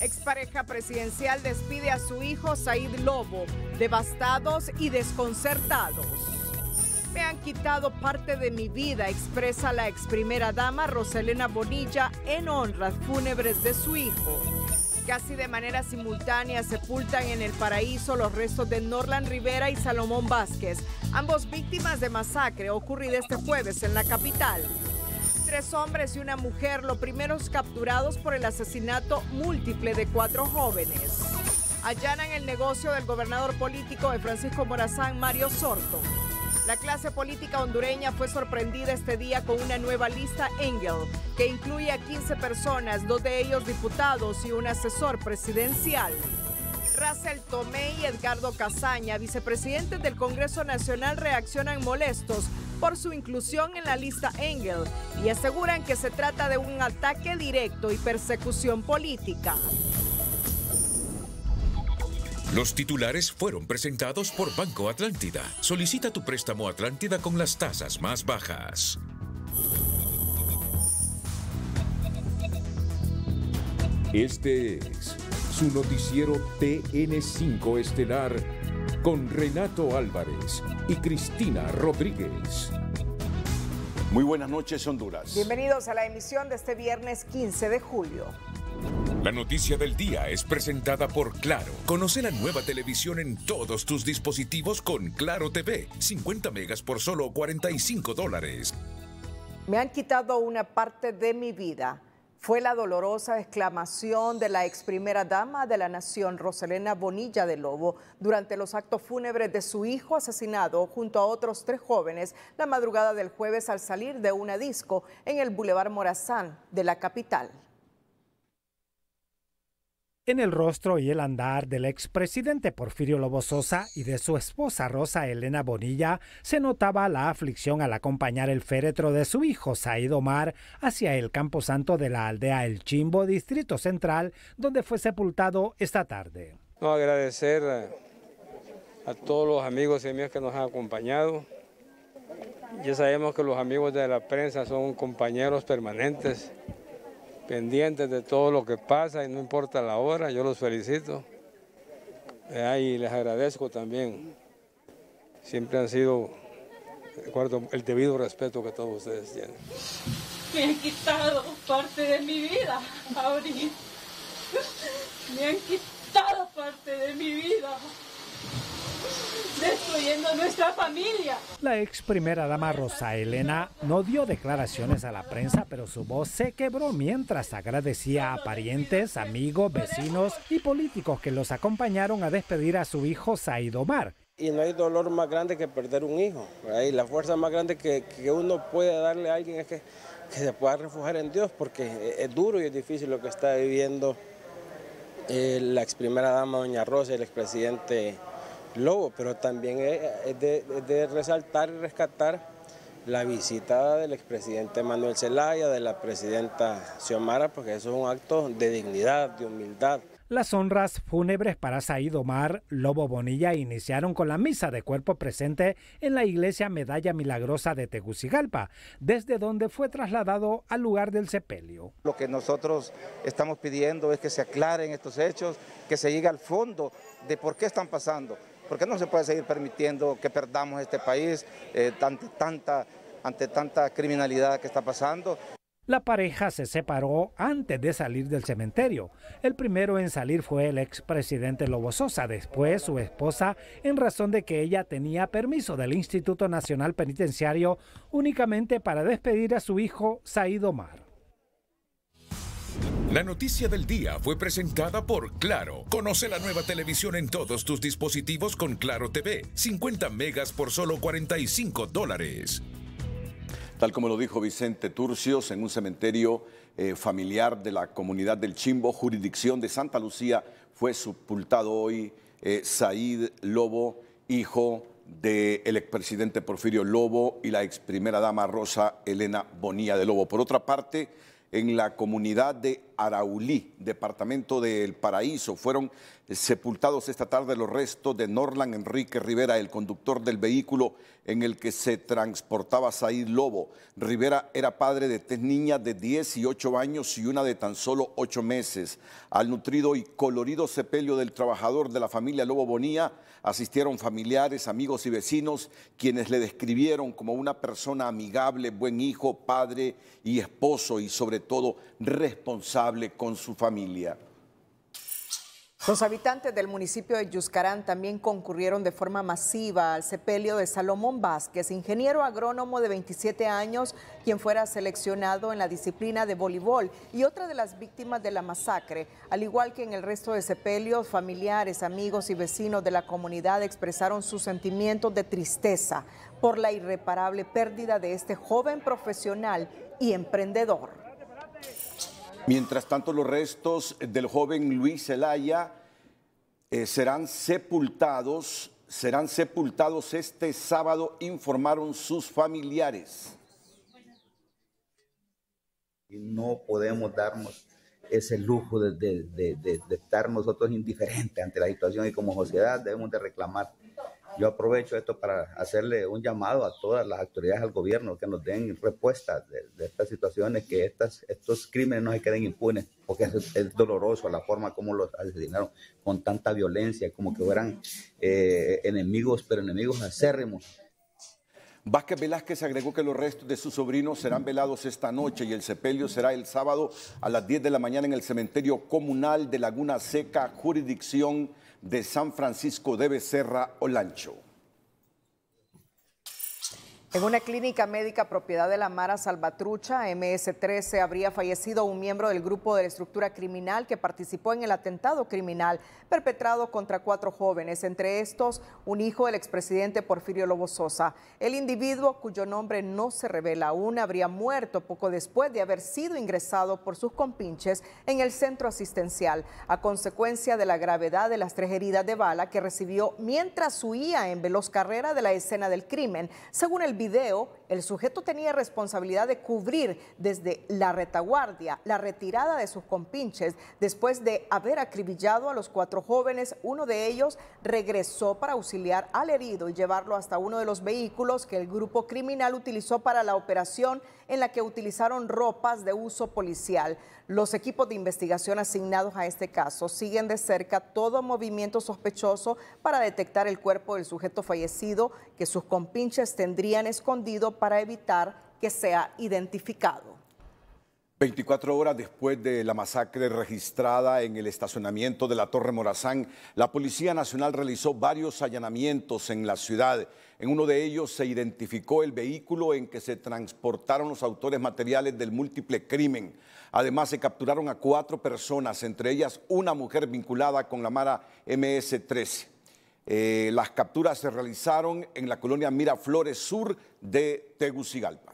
Expareja presidencial despide a su hijo Said Lobo, devastados y desconcertados. Me han quitado parte de mi vida, expresa la ex primera dama Roselena Bonilla en honras fúnebres de su hijo. Casi de manera simultánea sepultan en el paraíso los restos de Norland Rivera y Salomón Vázquez, ambos víctimas de masacre ocurrida este jueves en la capital tres hombres y una mujer, los primeros capturados por el asesinato múltiple de cuatro jóvenes. Allanan el negocio del gobernador político de Francisco Morazán, Mario Sorto. La clase política hondureña fue sorprendida este día con una nueva lista Engel, que incluye a 15 personas, dos de ellos diputados y un asesor presidencial. Russell Tomé y Edgardo Casaña, vicepresidentes del Congreso Nacional, reaccionan molestos por su inclusión en la lista Engel y aseguran que se trata de un ataque directo y persecución política. Los titulares fueron presentados por Banco Atlántida. Solicita tu préstamo Atlántida con las tasas más bajas. Este es su noticiero TN5 Estelar con Renato Álvarez y Cristina Rodríguez. Muy buenas noches, Honduras. Bienvenidos a la emisión de este viernes 15 de julio. La noticia del día es presentada por Claro. Conoce la nueva televisión en todos tus dispositivos con Claro TV. 50 megas por solo 45 dólares. Me han quitado una parte de mi vida fue la dolorosa exclamación de la ex primera dama de la nación, Roselena Bonilla de Lobo, durante los actos fúnebres de su hijo asesinado junto a otros tres jóvenes la madrugada del jueves al salir de una disco en el Boulevard Morazán de la capital en el rostro y el andar del expresidente Porfirio Lobo Sosa y de su esposa Rosa Elena Bonilla se notaba la aflicción al acompañar el féretro de su hijo Said Mar hacia el camposanto de la aldea El Chimbo, Distrito Central, donde fue sepultado esta tarde. No, agradecer a, todos los amigos y míos que nos han acompañado. Ya sabemos que los amigos de la prensa son compañeros permanentes pendientes de todo lo que pasa y no importa la hora, yo los felicito. y eh, les agradezco también. Siempre han sido, el debido respeto que todos ustedes tienen. Me han quitado parte de mi vida, Abril. Me han quitado parte de mi vida destruyendo nuestra familia. La ex primera dama Rosa Elena no dio declaraciones a la prensa, pero su voz se quebró mientras agradecía a parientes, amigos, vecinos y políticos que los acompañaron a despedir a su hijo Said Omar. Y no hay dolor más grande que perder un hijo. la fuerza más grande que, uno puede darle a alguien es que, se pueda refugiar en Dios, porque es, duro y es difícil lo que está viviendo eh, la ex primera dama, doña Rosa, y el expresidente Lobo, pero también es de, resaltar y rescatar la visita del expresidente Manuel Zelaya, de la presidenta Xiomara, porque eso es un acto de dignidad, de humildad. Las honras fúnebres para Said Omar Lobo Bonilla iniciaron con la misa de cuerpo presente en la iglesia Medalla Milagrosa de Tegucigalpa, desde donde fue trasladado al lugar del sepelio. Lo que nosotros estamos pidiendo es que se aclaren estos hechos, que se llegue al fondo de por qué están pasando porque no se puede seguir permitiendo que perdamos este país eh, ante, tanta, ante tanta criminalidad que está pasando. La pareja se separó antes de salir del cementerio. El primero en salir fue el expresidente Lobo Sosa, después su esposa, en razón de que ella tenía permiso del Instituto Nacional Penitenciario únicamente para despedir a su hijo Saído Mar. La noticia del día fue presentada por Claro. Conoce la nueva televisión en todos tus dispositivos con Claro TV. 50 megas por solo 45 dólares. Tal como lo dijo Vicente Turcios en un cementerio eh, familiar de la comunidad del Chimbo, jurisdicción de Santa Lucía, fue sepultado hoy Saíd eh, Said Lobo, hijo del expresidente Porfirio Lobo y la ex primera dama Rosa Elena Bonilla de Lobo. Por otra parte, en la comunidad de Araulí, departamento del Paraíso. Fueron sepultados esta tarde los restos de Norlan Enrique Rivera, el conductor del vehículo en el que se transportaba Said Lobo. Rivera era padre de tres niñas de 18 años y una de tan solo 8 meses. Al nutrido y colorido sepelio del trabajador de la familia Lobo Bonía, Asistieron familiares, amigos y vecinos, quienes le describieron como una persona amigable, buen hijo, padre y esposo y sobre todo responsable con su familia. Los habitantes del municipio de Yuscarán también concurrieron de forma masiva al sepelio de Salomón Vázquez, ingeniero agrónomo de 27 años, quien fuera seleccionado en la disciplina de voleibol y otra de las víctimas de la masacre. Al igual que en el resto de sepelios, familiares, amigos y vecinos de la comunidad expresaron sus sentimientos de tristeza por la irreparable pérdida de este joven profesional y emprendedor. Mientras tanto, los restos del joven Luis Zelaya eh, serán sepultados, serán sepultados este sábado, informaron sus familiares. Y no podemos darnos ese lujo de, de estar nosotros indiferentes ante la situación y como sociedad debemos de reclamar yo aprovecho esto para hacerle un llamado a todas las autoridades al gobierno que nos den respuestas de, estas situaciones, que estos crímenes no se queden impunes, porque es, doloroso la forma como los asesinaron con tanta violencia, como que fueran eh, enemigos, pero enemigos acérrimos. Vázquez Velázquez agregó que los restos de sus sobrinos serán velados esta noche y el sepelio será el sábado a las 10 de la mañana en el cementerio comunal de Laguna Seca, jurisdicción de San Francisco de Becerra Olancho. En una clínica médica propiedad de la Mara Salvatrucha, MS-13, habría fallecido un miembro del grupo de la estructura criminal que participó en el atentado criminal perpetrado contra cuatro jóvenes, entre estos un hijo del expresidente Porfirio Lobo Sosa. El individuo, cuyo nombre no se revela aún, habría muerto poco después de haber sido ingresado por sus compinches en el centro asistencial, a consecuencia de la gravedad de las tres heridas de bala que recibió mientras huía en veloz carrera de la escena del crimen, según el el sujeto tenía responsabilidad de cubrir desde la retaguardia la retirada de sus compinches después de haber acribillado a los cuatro jóvenes. Uno de ellos regresó para auxiliar al herido y llevarlo hasta uno de los vehículos que el grupo criminal utilizó para la operación en la que utilizaron ropas de uso policial. Los equipos de investigación asignados a este caso siguen de cerca todo movimiento sospechoso para detectar el cuerpo del sujeto fallecido que sus compinches tendrían escondido para evitar que sea identificado. 24 horas después de la masacre registrada en el estacionamiento de la Torre Morazán, la Policía Nacional realizó varios allanamientos en la ciudad. En uno de ellos se identificó el vehículo en que se transportaron los autores materiales del múltiple crimen. Además, se capturaron a cuatro personas, entre ellas una mujer vinculada con la Mara MS-13. Eh, las capturas se realizaron en la colonia Miraflores Sur de Tegucigalpa.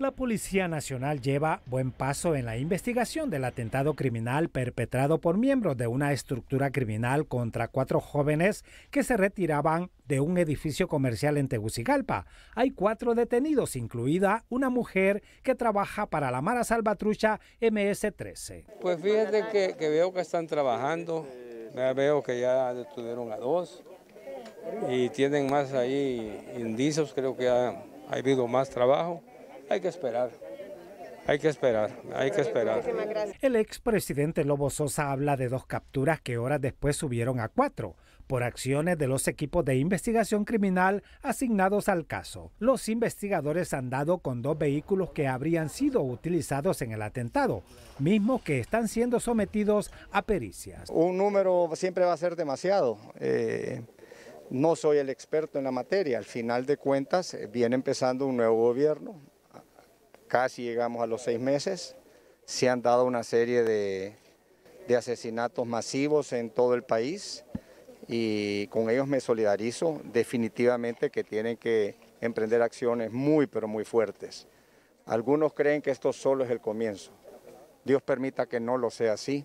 La Policía Nacional lleva buen paso en la investigación del atentado criminal perpetrado por miembros de una estructura criminal contra cuatro jóvenes que se retiraban de un edificio comercial en Tegucigalpa. Hay cuatro detenidos, incluida una mujer que trabaja para la Mara Salvatrucha MS-13. Pues fíjate que, veo que están trabajando, veo que ya detuvieron a dos y tienen más ahí indicios, creo que ha habido más trabajo hay que esperar. Hay que esperar, hay que esperar. El expresidente Lobo Sosa habla de dos capturas que horas después subieron a cuatro por acciones de los equipos de investigación criminal asignados al caso. Los investigadores han dado con dos vehículos que habrían sido utilizados en el atentado, mismos que están siendo sometidos a pericias. Un número siempre va a ser demasiado. Eh, no soy el experto en la materia, al final de cuentas eh, viene empezando un nuevo gobierno, casi llegamos a los seis meses. Se han dado una serie de, asesinatos masivos en todo el país y con ellos me solidarizo definitivamente que tienen que emprender acciones muy pero muy fuertes. Algunos creen que esto solo es el comienzo. Dios permita que no lo sea así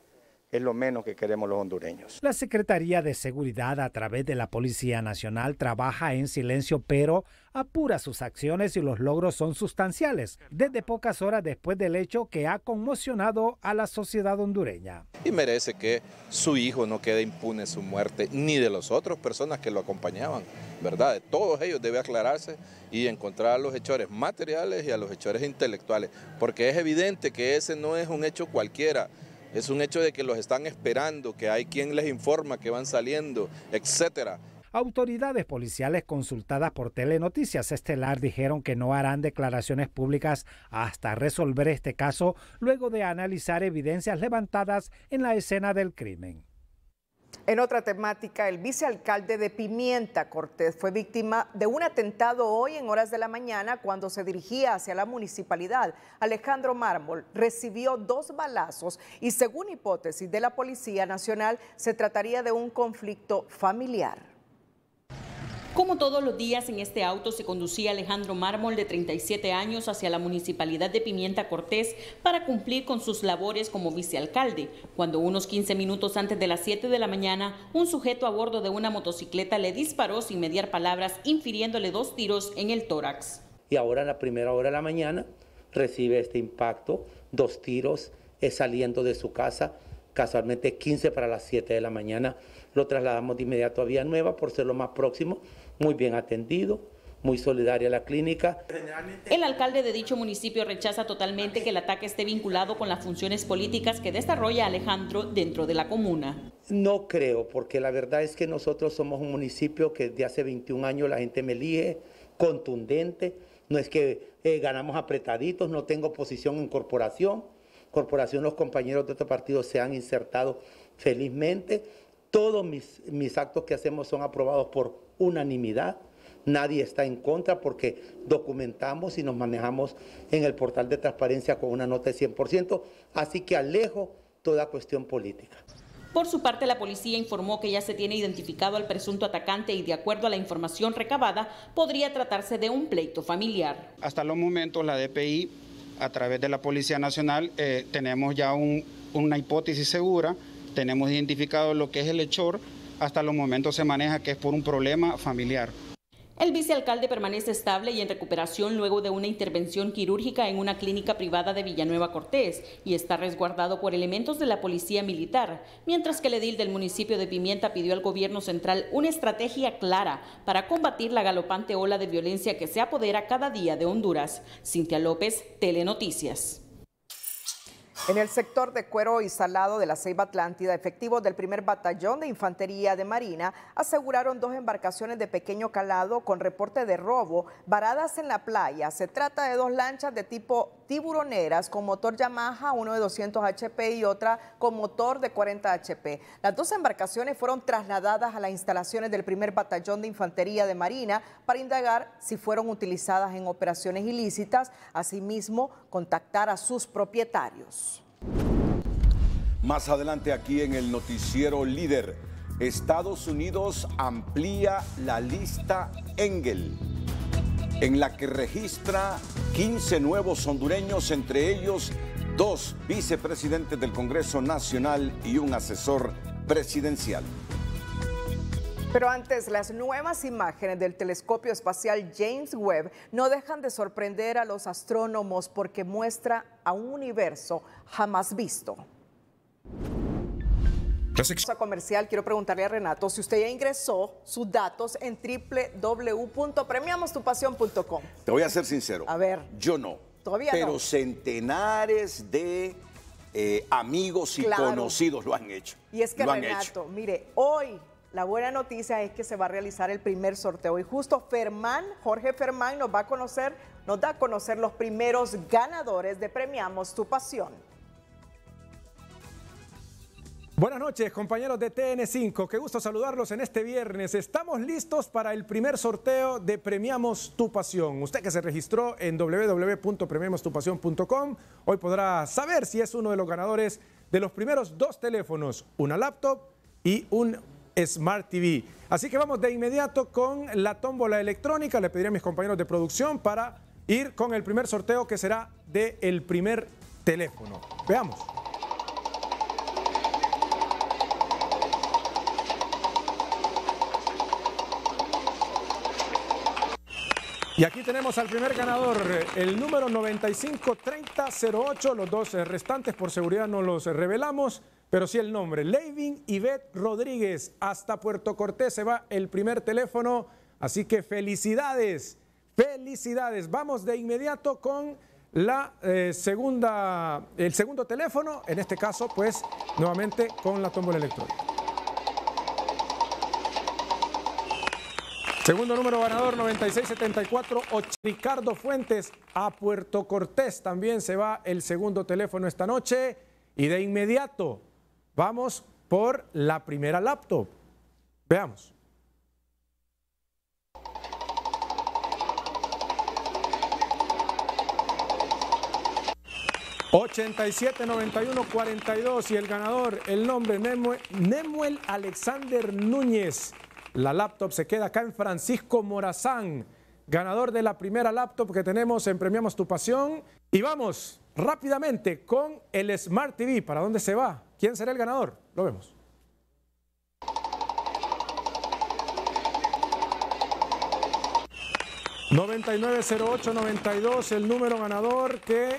es lo menos que queremos los hondureños. La Secretaría de Seguridad a través de la Policía Nacional trabaja en silencio, pero apura sus acciones y los logros son sustanciales, desde pocas horas después del hecho que ha conmocionado a la sociedad hondureña. Y merece que su hijo no quede impune su muerte, ni de las otras personas que lo acompañaban, ¿verdad? todos ellos debe aclararse y encontrar a los hechores materiales y a los hechores intelectuales, porque es evidente que ese no es un hecho cualquiera, es un hecho de que los están esperando, que hay quien les informa que van saliendo, etcétera. Autoridades policiales consultadas por Telenoticias Estelar dijeron que no harán declaraciones públicas hasta resolver este caso luego de analizar evidencias levantadas en la escena del crimen. En otra temática, el vicealcalde de Pimienta, Cortés, fue víctima de un atentado hoy en horas de la mañana cuando se dirigía hacia la municipalidad. Alejandro Mármol recibió dos balazos y según hipótesis de la Policía Nacional, se trataría de un conflicto familiar. Como todos los días en este auto se conducía Alejandro Mármol de 37 años hacia la municipalidad de Pimienta Cortés para cumplir con sus labores como vicealcalde, cuando unos 15 minutos antes de las 7 de la mañana un sujeto a bordo de una motocicleta le disparó sin mediar palabras infiriéndole dos tiros en el tórax. Y ahora en la primera hora de la mañana recibe este impacto, dos tiros es saliendo de su casa casualmente 15 para las 7 de la mañana, lo trasladamos de inmediato a Nueva por ser lo más próximo muy bien atendido, muy solidaria la clínica. El alcalde de dicho municipio rechaza totalmente que el ataque esté vinculado con las funciones políticas que desarrolla Alejandro dentro de la comuna. No creo, porque la verdad es que nosotros somos un municipio que desde hace 21 años la gente me elige, contundente, no es que eh, ganamos apretaditos, no tengo posición en corporación, corporación los compañeros de otro partido se han insertado felizmente, todos mis, mis actos que hacemos son aprobados por unanimidad. Nadie está en contra porque documentamos y nos manejamos en el portal de transparencia con una nota de 100%, así que alejo toda cuestión política. Por su parte, la policía informó que ya se tiene identificado al presunto atacante y de acuerdo a la información recabada, podría tratarse de un pleito familiar. Hasta los momentos, la DPI, a través de la Policía Nacional, eh, tenemos ya una hipótesis segura, tenemos identificado lo que es el hechor, hasta los momentos se maneja que es por un problema familiar. El vicealcalde permanece estable y en recuperación luego de una intervención quirúrgica en una clínica privada de Villanueva Cortés y está resguardado por elementos de la policía militar, mientras que el edil del municipio de Pimienta pidió al gobierno central una estrategia clara para combatir la galopante ola de violencia que se apodera cada día de Honduras. Cintia López, Telenoticias. En el sector de cuero y salado de la Ceiba Atlántida, efectivos del primer batallón de infantería de Marina aseguraron dos embarcaciones de pequeño calado con reporte de robo varadas en la playa. Se trata de dos lanchas de tipo tiburoneras con motor Yamaha, uno de 200 HP y otra con motor de 40 HP. Las dos embarcaciones fueron trasladadas a las instalaciones del primer batallón de infantería de Marina para indagar si fueron utilizadas en operaciones ilícitas, asimismo contactar a sus propietarios. Más adelante aquí en el noticiero líder, Estados Unidos amplía la lista Engel, en la que registra 15 nuevos hondureños, entre ellos dos vicepresidentes del Congreso Nacional y un asesor presidencial. Pero antes, las nuevas imágenes del telescopio espacial James Webb no dejan de sorprender a los astrónomos porque muestra a un universo jamás visto. comercial, quiero preguntarle a Renato si usted ya ingresó sus datos en www.premiamostupasión.com. Te voy a ser sincero. A ver. Yo no. Todavía no. Pero centenares de eh, amigos y conocidos lo han hecho. Y es que Renato, mire, hoy la buena noticia es que se va a realizar el primer sorteo y justo Fermán, Jorge Fermán nos va a conocer, nos da a conocer los primeros ganadores de Premiamos tu Pasión. Buenas noches, compañeros de TN5. Qué gusto saludarlos en este viernes. Estamos listos para el primer sorteo de Premiamos Tu Pasión. Usted que se registró en www.premiamostupasión.com hoy podrá saber si es uno de los ganadores de los primeros dos teléfonos, una laptop y un Smart TV. Así que vamos de inmediato con la tómbola electrónica. Le pediré a mis compañeros de producción para ir con el primer sorteo que será del primer teléfono. Veamos. Y aquí tenemos al primer ganador, el número 953008. Los dos restantes por seguridad no los revelamos pero sí el nombre. Levin Yvette Rodríguez, hasta Puerto Cortés se va el primer teléfono, así que felicidades, felicidades. Vamos de inmediato con la eh, segunda, el segundo teléfono, en este caso pues nuevamente con la tómbola electrónica. Segundo número ganador 9674 Ricardo Fuentes a Puerto Cortés también se va el segundo teléfono esta noche y de inmediato Vamos por la primera laptop. Veamos. ...87-91-42... ...y el ganador, el nombre Nemuel Alexander Núñez... ...la laptop se queda acá en Francisco Morazán... ...ganador de la primera laptop que tenemos en Premiamos Tu Pasión... ...y vamos rápidamente con el Smart TV... ¿para dónde se va? ¿Quién será el ganador? Lo vemos. ...990892... el número ganador que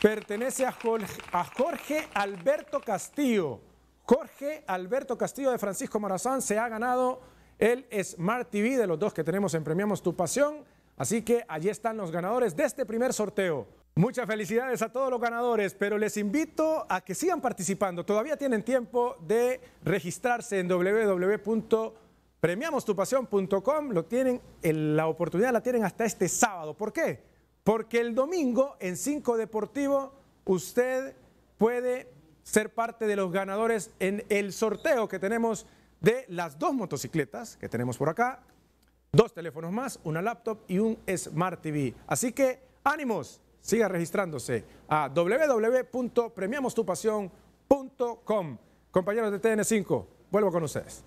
pertenece a Jorge, a Jorge Alberto Castillo. Jorge Alberto Castillo de Francisco Morazán se ha ganado el Smart TV de los dos que tenemos en Premiamos Tu Pasión. Así que allí están los ganadores de este primer sorteo. Muchas felicidades a todos los ganadores, pero les invito a que sigan participando. Todavía tienen tiempo de registrarse en www.premiamostupasión.com. Lo tienen, la oportunidad la tienen hasta este sábado. ¿Por qué? Porque el domingo en Cinco Deportivo usted puede ser parte de los ganadores en el sorteo que tenemos de las dos motocicletas que tenemos por acá, dos teléfonos más, una laptop y un Smart TV. Así que ánimos, siga registrándose a www.premiamostupasión.com. Compañeros de TN5, vuelvo con ustedes.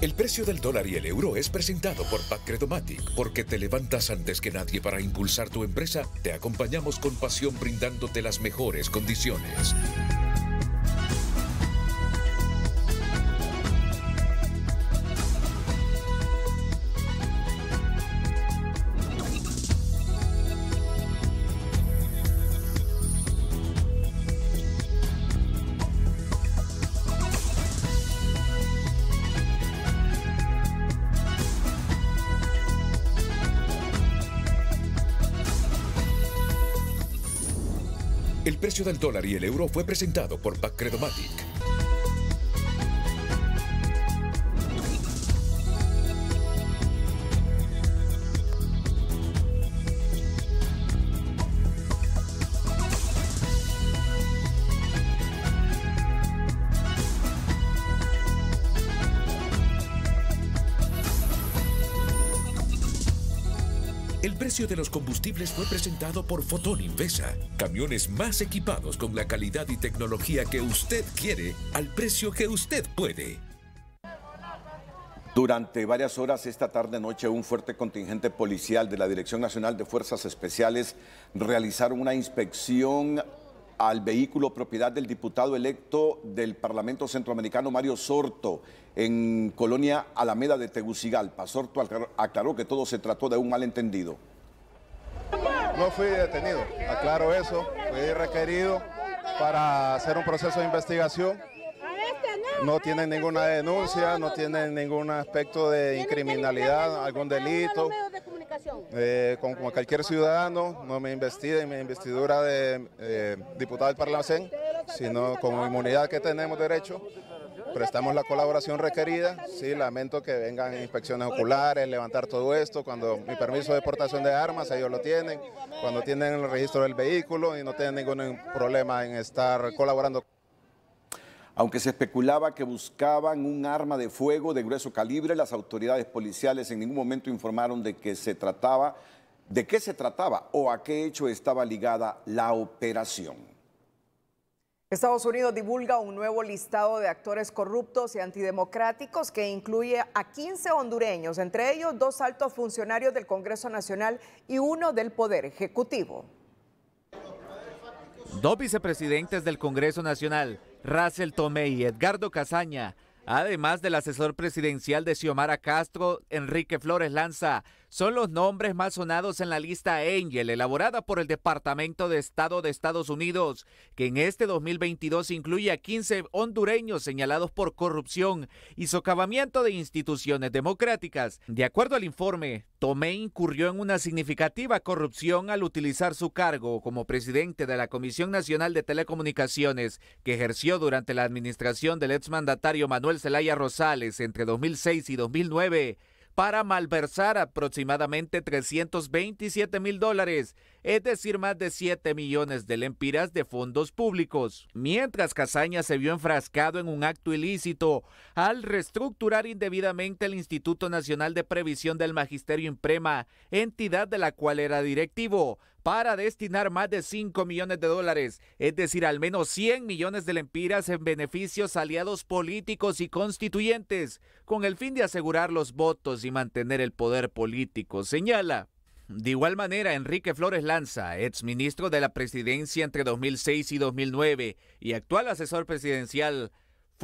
El precio del dólar y el euro es presentado por Pacredomatic, porque te levantas antes que nadie para impulsar tu empresa, te acompañamos con pasión brindándote las mejores condiciones. El precio del dólar y el euro fue presentado por Credomatic. precio de los combustibles fue presentado por Fotón Invesa. Camiones más equipados con la calidad y tecnología que usted quiere al precio que usted puede. Durante varias horas esta tarde noche, un fuerte contingente policial de la Dirección Nacional de Fuerzas Especiales realizaron una inspección al vehículo propiedad del diputado electo del Parlamento Centroamericano Mario Sorto en Colonia Alameda de Tegucigalpa. Sorto aclaró que todo se trató de un malentendido. No fui detenido, aclaro eso, fui requerido para hacer un proceso de investigación. No tienen ninguna denuncia, no tienen ningún aspecto de incriminalidad, algún delito. Eh, como, como, cualquier ciudadano, no me investí en mi investidura de eh, diputado del Parlacén, sino como inmunidad que tenemos derecho, prestamos la colaboración requerida. Sí, lamento que vengan inspecciones oculares, levantar todo esto. Cuando mi permiso de portación de armas, ellos lo tienen. Cuando tienen el registro del vehículo y no tienen ningún problema en estar colaborando. Aunque se especulaba que buscaban un arma de fuego de grueso calibre, las autoridades policiales en ningún momento informaron de que se trataba, de qué se trataba o a qué hecho estaba ligada la operación. Estados Unidos divulga un nuevo listado de actores corruptos y antidemocráticos que incluye a 15 hondureños, entre ellos dos altos funcionarios del Congreso Nacional y uno del Poder Ejecutivo. Dos vicepresidentes del Congreso Nacional, Russell Tomei y Edgardo Cazaña, además del asesor presidencial de Xiomara Castro, Enrique Flores Lanza, son los nombres más sonados en la lista Angel elaborada por el Departamento de Estado de Estados Unidos, que en este 2022 incluye a 15 hondureños señalados por corrupción y socavamiento de instituciones democráticas. De acuerdo al informe, Tomé incurrió en una significativa corrupción al utilizar su cargo como presidente de la Comisión Nacional de Telecomunicaciones, que ejerció durante la administración del exmandatario Manuel Zelaya Rosales entre 2006 y 2009 para malversar aproximadamente 327 mil dólares, es decir, más de 7 millones de lempiras de fondos públicos. Mientras Casaña se vio enfrascado en un acto ilícito al reestructurar indebidamente el Instituto Nacional de Previsión del Magisterio Imprema, entidad de la cual era directivo, para destinar más de 5 millones de dólares, es decir, al menos 100 millones de lempiras en beneficios aliados políticos y constituyentes, con el fin de asegurar los votos y mantener el poder político, señala. De igual manera, Enrique Flores Lanza, exministro de la presidencia entre 2006 y 2009 y actual asesor presidencial,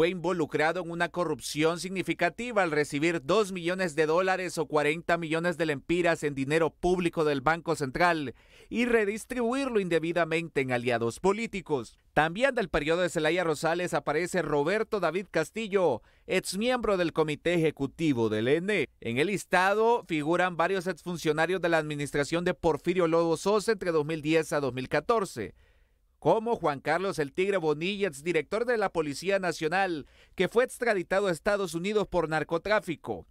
fue involucrado en una corrupción significativa al recibir 2 millones de dólares o 40 millones de lempiras en dinero público del Banco Central y redistribuirlo indebidamente en aliados políticos. También del periodo de Celaya Rosales aparece Roberto David Castillo, exmiembro del Comité Ejecutivo del ENE. En el listado figuran varios exfuncionarios de la administración de Porfirio Lobo Sosa entre 2010 a 2014 como Juan Carlos el Tigre Bonilla, director de la Policía Nacional, que fue extraditado a Estados Unidos por narcotráfico.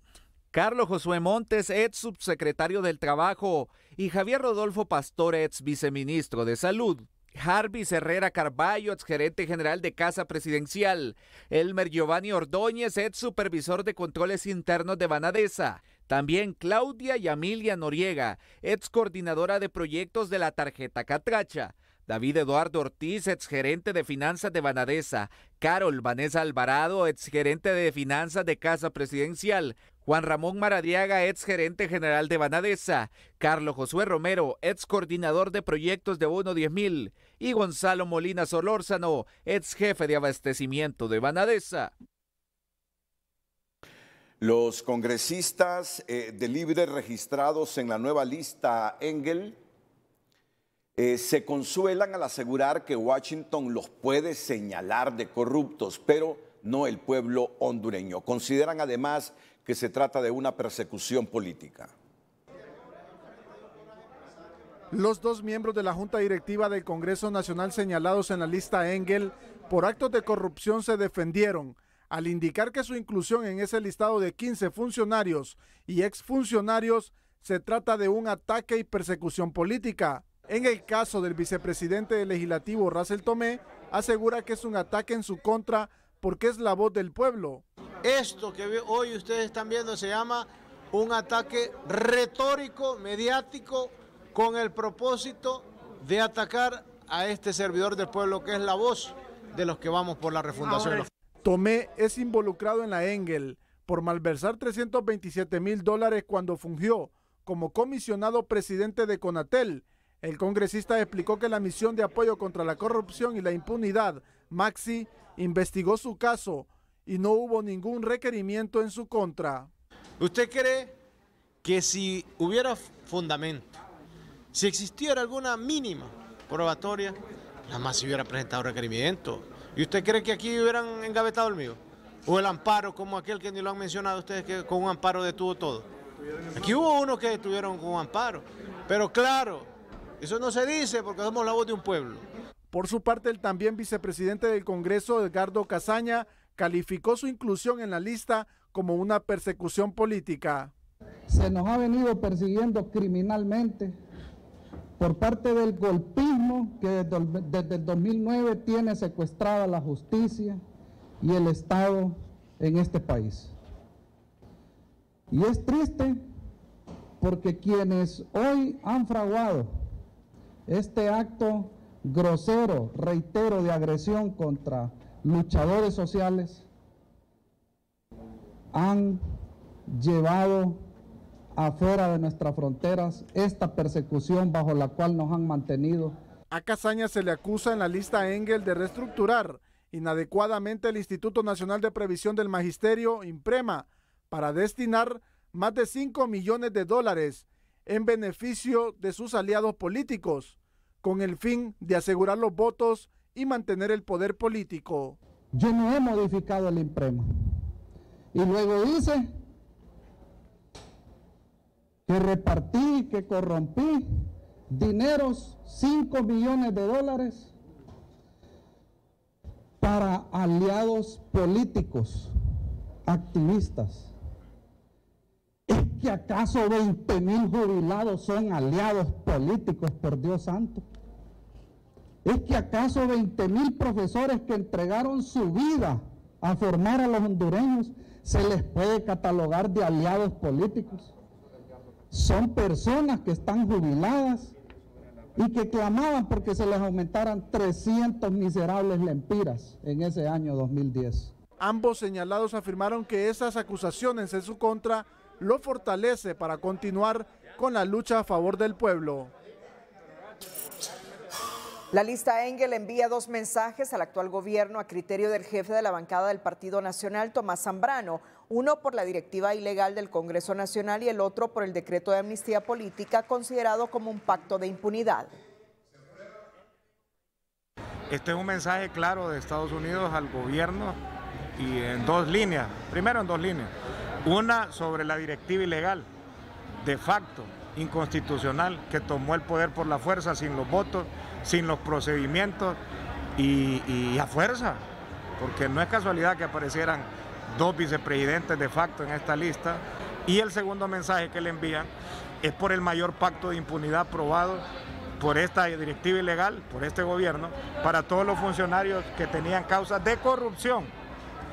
Carlos Josué Montes, ex subsecretario del Trabajo, y Javier Rodolfo Pastor, ex viceministro de Salud. Harvey Herrera Carballo, ex gerente general de Casa Presidencial. Elmer Giovanni Ordóñez, ex supervisor de controles internos de Banadesa. También Claudia Yamilia Noriega, ex coordinadora de proyectos de la tarjeta Catracha. David Eduardo Ortiz, exgerente de finanzas de Banadesa, Carol Vanessa Alvarado, exgerente de finanzas de Casa Presidencial, Juan Ramón Maradiaga, ex gerente general de Banadesa, Carlos Josué Romero, ex coordinador de proyectos de Bono 10.000 y Gonzalo Molina Solórzano, ex jefe de abastecimiento de Banadesa. Los congresistas eh, de Libre registrados en la nueva lista Engel eh, se consuelan al asegurar que Washington los puede señalar de corruptos, pero no el pueblo hondureño. Consideran además que se trata de una persecución política. Los dos miembros de la Junta Directiva del Congreso Nacional señalados en la lista Engel por actos de corrupción se defendieron al indicar que su inclusión en ese listado de 15 funcionarios y exfuncionarios se trata de un ataque y persecución política. En el caso del vicepresidente del legislativo Russell Tomé, asegura que es un ataque en su contra porque es la voz del pueblo. Esto que hoy ustedes están viendo se llama un ataque retórico, mediático, con el propósito de atacar a este servidor del pueblo que es la voz de los que vamos por la refundación. Tomé es involucrado en la Engel por malversar 327 mil dólares cuando fungió como comisionado presidente de Conatel el congresista explicó que la misión de apoyo contra la corrupción y la impunidad, Maxi, investigó su caso y no hubo ningún requerimiento en su contra. ¿Usted cree que si hubiera fundamento, si existiera alguna mínima probatoria, la más se hubiera presentado requerimiento? ¿Y usted cree que aquí hubieran engavetado el mío? ¿O el amparo como aquel que ni lo han mencionado ustedes, que con un amparo detuvo todo? Aquí hubo uno que detuvieron con un amparo, pero claro, eso no se dice porque somos la voz de un pueblo. Por su parte, el también vicepresidente del Congreso, Edgardo Cazaña, calificó su inclusión en la lista como una persecución política. Se nos ha venido persiguiendo criminalmente por parte del golpismo que desde, el 2009 tiene secuestrada la justicia y el Estado en este país. Y es triste porque quienes hoy han fraguado este acto grosero, reitero, de agresión contra luchadores sociales han llevado afuera de nuestras fronteras esta persecución bajo la cual nos han mantenido. A Casaña se le acusa en la lista Engel de reestructurar inadecuadamente el Instituto Nacional de Previsión del Magisterio, IMPREMA, para destinar más de 5 millones de dólares en beneficio de sus aliados políticos con el fin de asegurar los votos y mantener el poder político. Yo no he modificado el imprema. Y luego dice que repartí, que corrompí dineros, 5 millones de dólares, para aliados políticos, activistas. ¿Es que acaso 20 mil jubilados son aliados políticos, por Dios santo? ¿Es que acaso 20.000 mil profesores que entregaron su vida a formar a los hondureños se les puede catalogar de aliados políticos? Son personas que están jubiladas y que clamaban porque se les aumentaran 300 miserables lempiras en ese año 2010. Ambos señalados afirmaron que esas acusaciones en su contra lo fortalece para continuar con la lucha a favor del pueblo. La lista Engel envía dos mensajes al actual gobierno a criterio del jefe de la bancada del Partido Nacional, Tomás Zambrano, uno por la directiva ilegal del Congreso Nacional y el otro por el decreto de amnistía política considerado como un pacto de impunidad. Este es un mensaje claro de Estados Unidos al gobierno y en dos líneas, primero en dos líneas. Una sobre la directiva ilegal, de facto, inconstitucional, que tomó el poder por la fuerza, sin los votos, sin los procedimientos y, a fuerza, porque no es casualidad que aparecieran dos vicepresidentes de facto en esta lista. Y el segundo mensaje que le envían es por el mayor pacto de impunidad aprobado por esta directiva ilegal, por este gobierno, para todos los funcionarios que tenían causas de corrupción.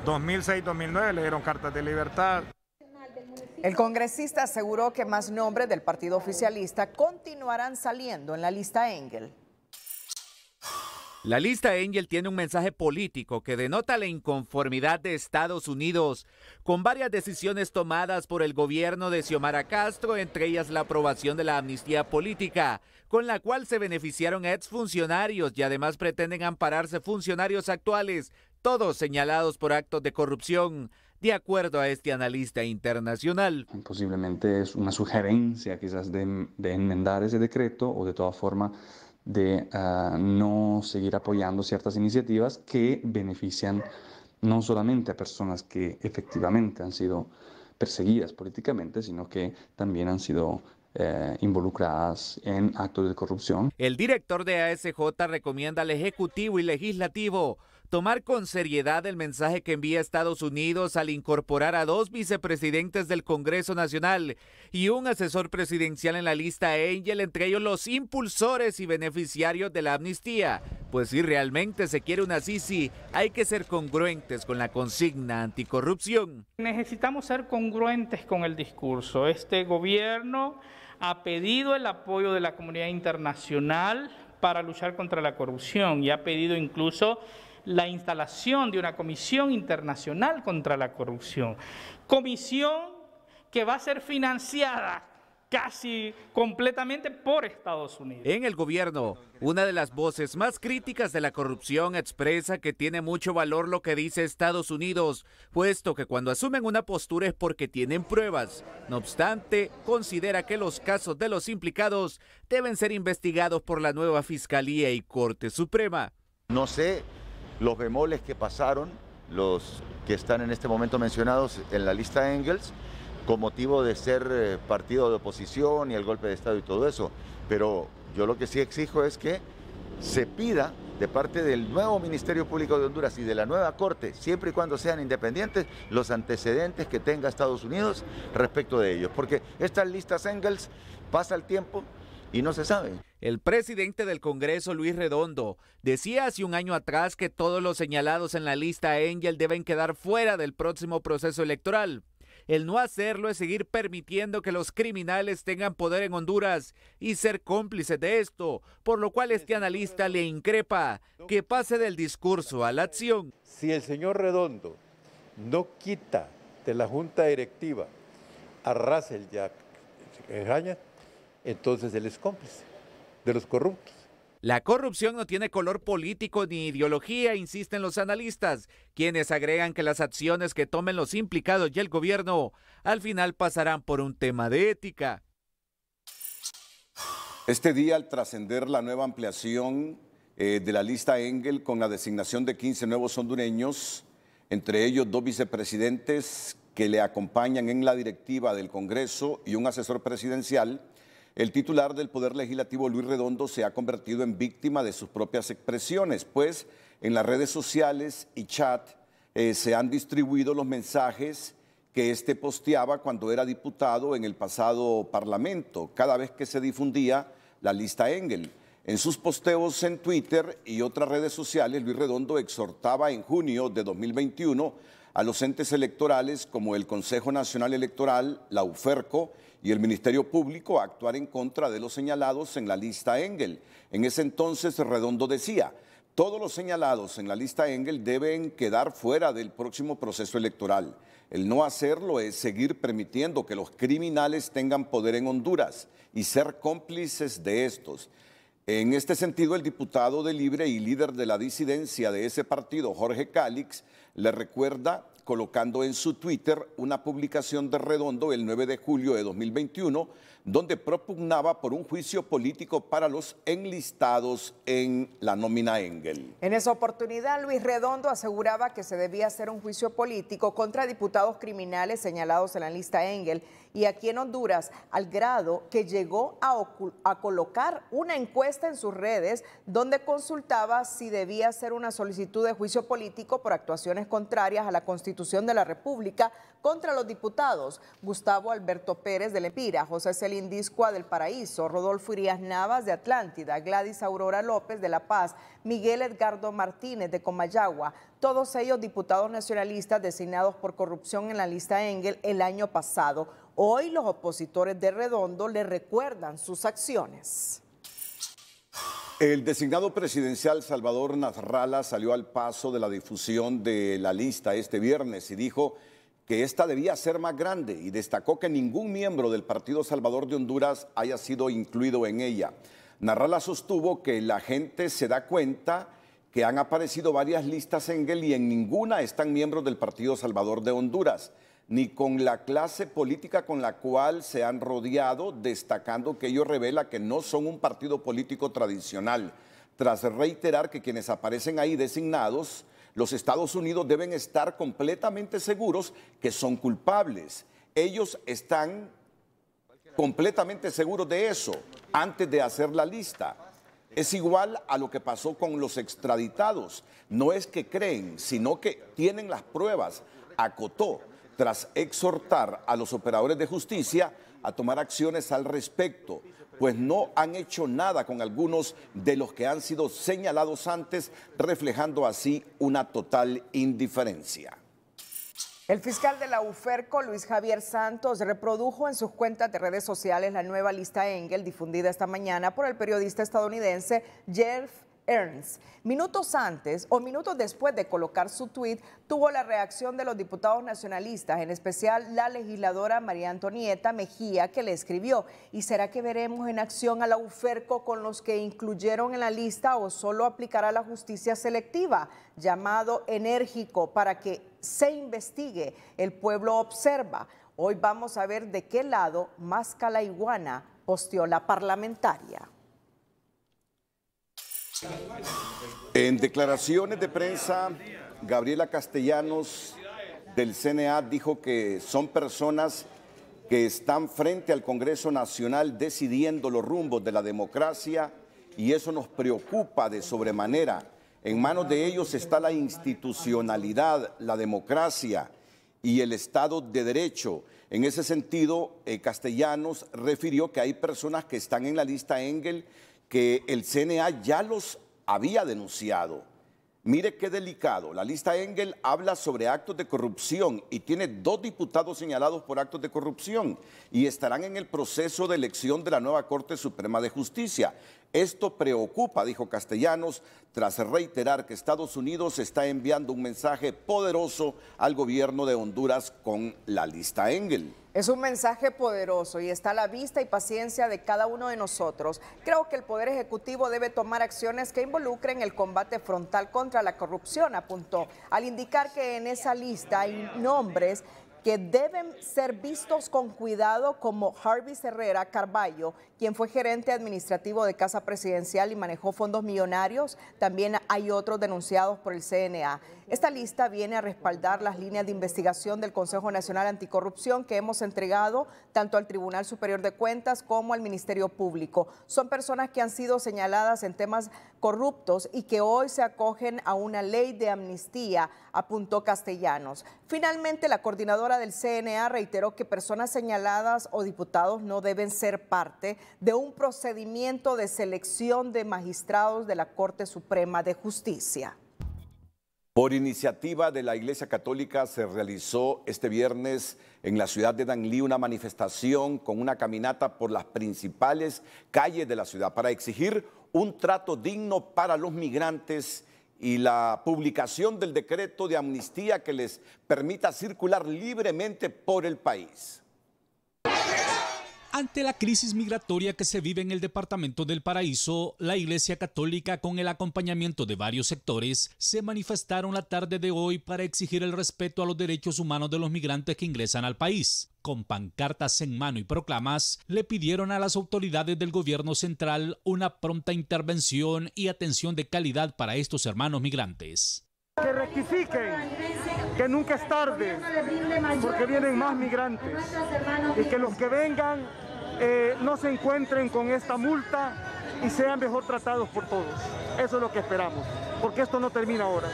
2006-2009 le dieron cartas de libertad. El congresista aseguró que más nombres del partido oficialista continuarán saliendo en la lista Engel. La lista Engel tiene un mensaje político que denota la inconformidad de Estados Unidos con varias decisiones tomadas por el gobierno de Xiomara Castro, entre ellas la aprobación de la amnistía política, con la cual se beneficiaron exfuncionarios y además pretenden ampararse funcionarios actuales, todos señalados por actos de corrupción de acuerdo a este analista internacional. Posiblemente es una sugerencia quizás de, enmendar ese decreto o de toda forma de ah, no seguir apoyando ciertas iniciativas que benefician no solamente a personas que efectivamente han sido perseguidas políticamente, sino que también han sido eh, involucradas en actos de corrupción. El director de ASJ recomienda al Ejecutivo y Legislativo tomar con seriedad el mensaje que envía Estados Unidos al incorporar a dos vicepresidentes del Congreso Nacional y un asesor presidencial en la lista Angel, entre ellos los impulsores y beneficiarios de la amnistía. Pues si realmente se quiere una Sisi, hay que ser congruentes con la consigna anticorrupción. Necesitamos ser congruentes con el discurso. Este gobierno ha pedido el apoyo de la comunidad internacional para luchar contra la corrupción y ha pedido incluso la instalación de una comisión internacional contra la corrupción. Comisión que va a ser financiada casi completamente por Estados Unidos. En el gobierno, una de las voces más críticas de la corrupción expresa que tiene mucho valor lo que dice Estados Unidos, puesto que cuando asumen una postura es porque tienen pruebas. No obstante, considera que los casos de los implicados deben ser investigados por la nueva Fiscalía y Corte Suprema. No sé los bemoles que pasaron, los que están en este momento mencionados en la lista Engels, con motivo de ser eh, partido de oposición y el golpe de Estado y todo eso. Pero yo lo que sí exijo es que se pida de parte del nuevo Ministerio Público de Honduras y de la nueva Corte, siempre y cuando sean independientes, los antecedentes que tenga Estados Unidos respecto de ellos. Porque estas listas Engels pasa el tiempo, y no se sabe. El presidente del Congreso, Luis Redondo, decía hace un año atrás que todos los señalados en la lista Engel deben quedar fuera del próximo proceso electoral. El no hacerlo es seguir permitiendo que los criminales tengan poder en Honduras y ser cómplices de esto, por lo cual este analista le increpa que pase del discurso a la acción. Si el señor Redondo no quita de la junta directiva a Russell Jack engaña entonces él es cómplice de los corruptos. La corrupción no tiene color político ni ideología, insisten los analistas, quienes agregan que las acciones que tomen los implicados y el gobierno al final pasarán por un tema de ética. Este día, al trascender la nueva ampliación eh, de la lista Engel con la designación de 15 nuevos hondureños, entre ellos dos vicepresidentes que le acompañan en la directiva del Congreso y un asesor presidencial, el titular del Poder Legislativo, Luis Redondo, se ha convertido en víctima de sus propias expresiones, pues en las redes sociales y chat eh, se han distribuido los mensajes que éste posteaba cuando era diputado en el pasado Parlamento, cada vez que se difundía la lista Engel. En sus posteos en Twitter y otras redes sociales, Luis Redondo exhortaba en junio de 2021 a los entes electorales como el Consejo Nacional Electoral, la UFERCO, y el Ministerio Público a actuar en contra de los señalados en la lista Engel. En ese entonces Redondo decía, todos los señalados en la lista Engel deben quedar fuera del próximo proceso electoral. El no hacerlo es seguir permitiendo que los criminales tengan poder en Honduras y ser cómplices de estos. En este sentido, el diputado de Libre y líder de la disidencia de ese partido, Jorge Cálix, le recuerda colocando en su Twitter una publicación de Redondo el 9 de julio de 2021, donde propugnaba por un juicio político para los enlistados en la nómina Engel. En esa oportunidad, Luis Redondo aseguraba que se debía hacer un juicio político contra diputados criminales señalados en la lista Engel y aquí en Honduras, al grado que llegó a, a colocar una encuesta en sus redes donde consultaba si debía ser una solicitud de juicio político por actuaciones contrarias a la Constitución de la República contra los diputados Gustavo Alberto Pérez de Lepira, José Celín Discoa del Paraíso, Rodolfo Irías Navas de Atlántida, Gladys Aurora López de La Paz, Miguel Edgardo Martínez de Comayagua, todos ellos diputados nacionalistas designados por corrupción en la lista Engel el año pasado. Hoy los opositores de Redondo le recuerdan sus acciones. El designado presidencial Salvador Nasralla salió al paso de la difusión de la lista este viernes y dijo que esta debía ser más grande y destacó que ningún miembro del Partido Salvador de Honduras haya sido incluido en ella. Narrala sostuvo que la gente se da cuenta que han aparecido varias listas en él y en ninguna están miembros del Partido Salvador de Honduras ni con la clase política con la cual se han rodeado, destacando que ello revela que no son un partido político tradicional, tras reiterar que quienes aparecen ahí designados, los Estados Unidos deben estar completamente seguros que son culpables. Ellos están completamente seguros de eso antes de hacer la lista. Es igual a lo que pasó con los extraditados. No es que creen, sino que tienen las pruebas, acotó tras exhortar a los operadores de justicia a tomar acciones al respecto, pues no han hecho nada con algunos de los que han sido señalados antes, reflejando así una total indiferencia. El fiscal de la UFERCO, Luis Javier Santos, reprodujo en sus cuentas de redes sociales la nueva lista Engel difundida esta mañana por el periodista estadounidense Jeff Ernst. Minutos antes o minutos después de colocar su tweet, tuvo la reacción de los diputados nacionalistas, en especial la legisladora María Antonieta Mejía, que le escribió, ¿y será que veremos en acción al la con los que incluyeron en la lista o solo aplicará la justicia selectiva? Llamado enérgico para que se investigue, el pueblo observa. Hoy vamos a ver de qué lado más Iguana posteó la parlamentaria. En declaraciones de prensa, Gabriela Castellanos del CNA dijo que son personas que están frente al Congreso Nacional decidiendo los rumbos de la democracia y eso nos preocupa de sobremanera. En manos de ellos está la institucionalidad, la democracia y el Estado de Derecho. En ese sentido, eh, Castellanos refirió que hay personas que están en la lista Engel que el CNA ya los había denunciado. Mire qué delicado. La lista Engel habla sobre actos de corrupción y tiene dos diputados señalados por actos de corrupción y estarán en el proceso de elección de la nueva Corte Suprema de Justicia. Esto preocupa, dijo Castellanos, tras reiterar que Estados Unidos está enviando un mensaje poderoso al gobierno de Honduras con la lista Engel. Es un mensaje poderoso y está a la vista y paciencia de cada uno de nosotros. Creo que el Poder Ejecutivo debe tomar acciones que involucren el combate frontal contra la corrupción, apuntó, al indicar que en esa lista hay nombres que deben ser vistos con cuidado como Harvey Herrera Carballo, quien fue gerente administrativo de Casa Presidencial y manejó fondos millonarios. También hay otros denunciados por el CNA. Esta lista viene a respaldar las líneas de investigación del Consejo Nacional Anticorrupción que hemos entregado tanto al Tribunal Superior de Cuentas como al Ministerio Público. Son personas que han sido señaladas en temas corruptos y que hoy se acogen a una ley de amnistía, apuntó Castellanos. Finalmente, la coordinadora del CNA reiteró que personas señaladas o diputados no deben ser parte de un procedimiento de selección de magistrados de la Corte Suprema de Justicia. Por iniciativa de la Iglesia Católica se realizó este viernes en la ciudad de Danlí una manifestación con una caminata por las principales calles de la ciudad para exigir un trato digno para los migrantes y la publicación del decreto de amnistía que les permita circular libremente por el país. Ante la crisis migratoria que se vive en el departamento del Paraíso, la Iglesia Católica, con el acompañamiento de varios sectores, se manifestaron la tarde de hoy para exigir el respeto a los derechos humanos de los migrantes que ingresan al país con pancartas en mano y proclamas, le pidieron a las autoridades del gobierno central una pronta intervención y atención de calidad para estos hermanos migrantes. Que rectifiquen, que nunca es tarde, porque vienen más migrantes y que los que vengan eh, no se encuentren con esta multa y sean mejor tratados por todos. Eso es lo que esperamos, porque esto no termina ahora.